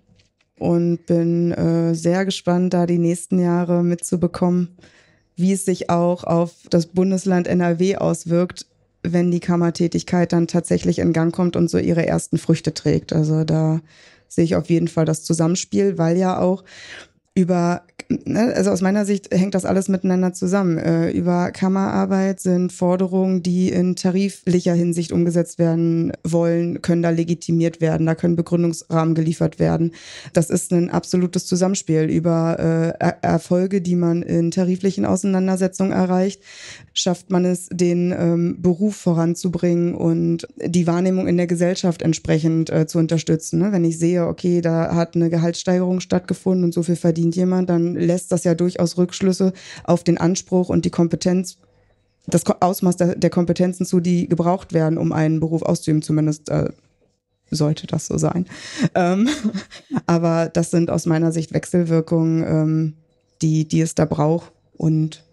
S4: Und bin äh, sehr gespannt, da die nächsten Jahre mitzubekommen, wie es sich auch auf das Bundesland NRW auswirkt, wenn die Kammertätigkeit dann tatsächlich in Gang kommt und so ihre ersten Früchte trägt. Also da sehe ich auf jeden Fall das Zusammenspiel, weil ja auch über Ne, also aus meiner Sicht hängt das alles miteinander zusammen. Äh, über Kammerarbeit sind Forderungen, die in tariflicher Hinsicht umgesetzt werden wollen, können da legitimiert werden, da können Begründungsrahmen geliefert werden. Das ist ein absolutes Zusammenspiel über äh, Erfolge, die man in tariflichen Auseinandersetzungen erreicht, schafft man es, den ähm, Beruf voranzubringen und die Wahrnehmung in der Gesellschaft entsprechend äh, zu unterstützen. Ne, wenn ich sehe, okay, da hat eine Gehaltssteigerung stattgefunden und so viel verdient jemand, dann lässt das ja durchaus Rückschlüsse auf den Anspruch und die Kompetenz das Ausmaß der, Kompetenzen zu, die gebraucht werden, um einen Beruf auszuüben, zumindest äh, sollte das so sein. Ähm, [LAUGHS] aber das sind aus meiner Sicht Wechselwirkungen, ähm, die, die es da braucht und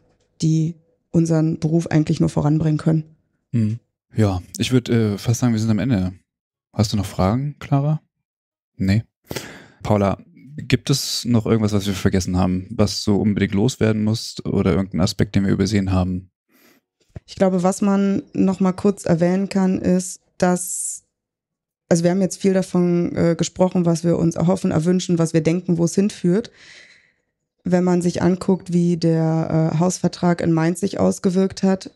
S4: die unseren Beruf eigentlich nur voranbringen können.
S1: Hm.
S2: Ja, ich würde äh, fast sagen, wir sind am Ende. Hast du noch Fragen, Clara? Nee. Paula, Gibt es noch irgendwas, was wir vergessen haben, was so unbedingt loswerden muss oder irgendeinen Aspekt, den wir übersehen haben?
S4: Ich glaube, was man noch mal kurz erwähnen kann, ist, dass also wir haben jetzt viel davon äh, gesprochen, was wir uns erhoffen, erwünschen, was wir denken, wo es hinführt. Wenn man sich anguckt, wie der äh, Hausvertrag in Mainz sich ausgewirkt hat,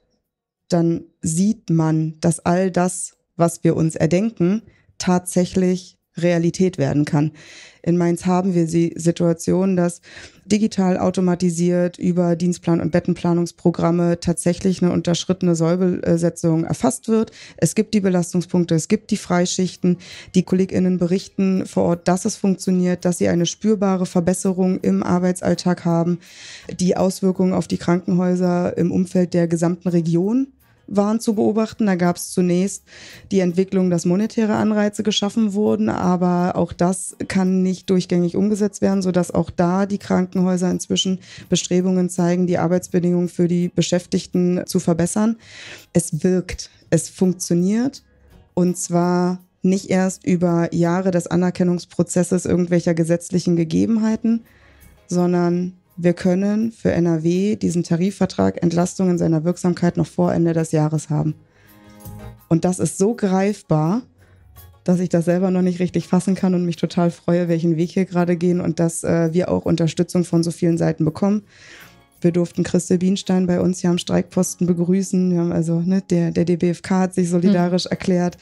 S4: dann sieht man, dass all das, was wir uns erdenken, tatsächlich Realität werden kann. In Mainz haben wir die Situation, dass digital automatisiert über Dienstplan- und Bettenplanungsprogramme tatsächlich eine unterschrittene Sollbesetzung erfasst wird. Es gibt die Belastungspunkte, es gibt die Freischichten. Die KollegInnen berichten vor Ort, dass es funktioniert, dass sie eine spürbare Verbesserung im Arbeitsalltag haben. Die Auswirkungen auf die Krankenhäuser im Umfeld der gesamten Region waren zu beobachten. Da gab es zunächst die Entwicklung, dass monetäre Anreize geschaffen wurden, aber auch das kann nicht durchgängig umgesetzt werden, sodass auch da die Krankenhäuser inzwischen Bestrebungen zeigen, die Arbeitsbedingungen für die Beschäftigten zu verbessern. Es wirkt, es funktioniert und zwar nicht erst über Jahre des Anerkennungsprozesses irgendwelcher gesetzlichen Gegebenheiten, sondern wir können für NRW diesen Tarifvertrag Entlastung in seiner Wirksamkeit noch vor Ende des Jahres haben. Und das ist so greifbar, dass ich das selber noch nicht richtig fassen kann und mich total freue, welchen Weg hier gerade gehen und dass äh, wir auch Unterstützung von so vielen Seiten bekommen. Wir durften Christel Bienstein bei uns hier am Streikposten begrüßen. Wir haben also, ne, der, der DBFK hat sich solidarisch mhm. erklärt.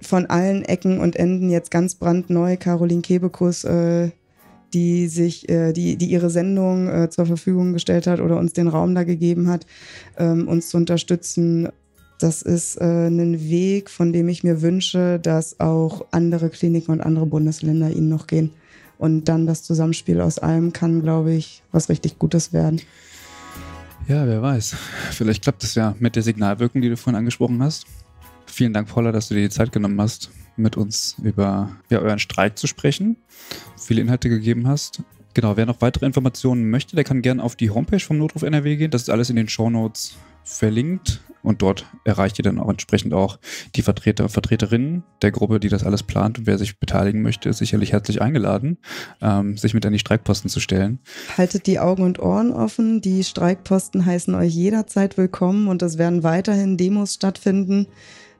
S4: Von allen Ecken und Enden jetzt ganz brandneu. Caroline Kebekus, äh, die sich, äh, die, die ihre Sendung äh, zur Verfügung gestellt hat oder uns den Raum da gegeben hat, ähm, uns zu unterstützen. Das ist äh, ein Weg, von dem ich mir wünsche, dass auch andere Kliniken und andere Bundesländer ihn noch gehen. Und dann das Zusammenspiel aus allem kann, glaube ich, was richtig Gutes werden.
S2: Ja, wer weiß. Vielleicht klappt es ja mit der Signalwirkung, die du vorhin angesprochen hast. Vielen Dank, Paula, dass du dir die Zeit genommen hast mit uns über ja, euren Streik zu sprechen, viele Inhalte gegeben hast. Genau, wer noch weitere Informationen möchte, der kann gerne auf die Homepage vom Notruf NRW gehen. Das ist alles in den Show Notes verlinkt und dort erreicht ihr dann auch entsprechend auch die Vertreter und Vertreterinnen der Gruppe, die das alles plant. Und wer sich beteiligen möchte, ist sicherlich herzlich eingeladen, ähm, sich mit an die Streikposten zu stellen.
S4: Haltet die Augen und Ohren offen. Die Streikposten heißen euch jederzeit willkommen und es werden weiterhin Demos stattfinden.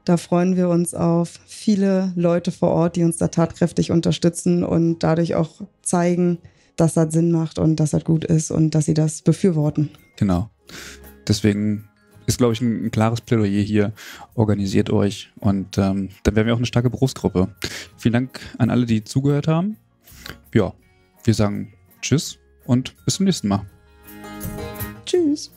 S4: Da freuen wir uns auf viele Leute vor Ort, die uns da tatkräftig unterstützen und dadurch auch zeigen, dass das Sinn macht und dass das gut ist und dass sie das befürworten.
S2: Genau. Deswegen ist, glaube ich, ein, ein, klares Plädoyer hier. Organisiert euch und ähm, dann werden wir auch eine starke Berufsgruppe. Vielen Dank an alle, die zugehört haben. Ja, wir sagen Tschüss und bis zum nächsten Mal. Tschüss.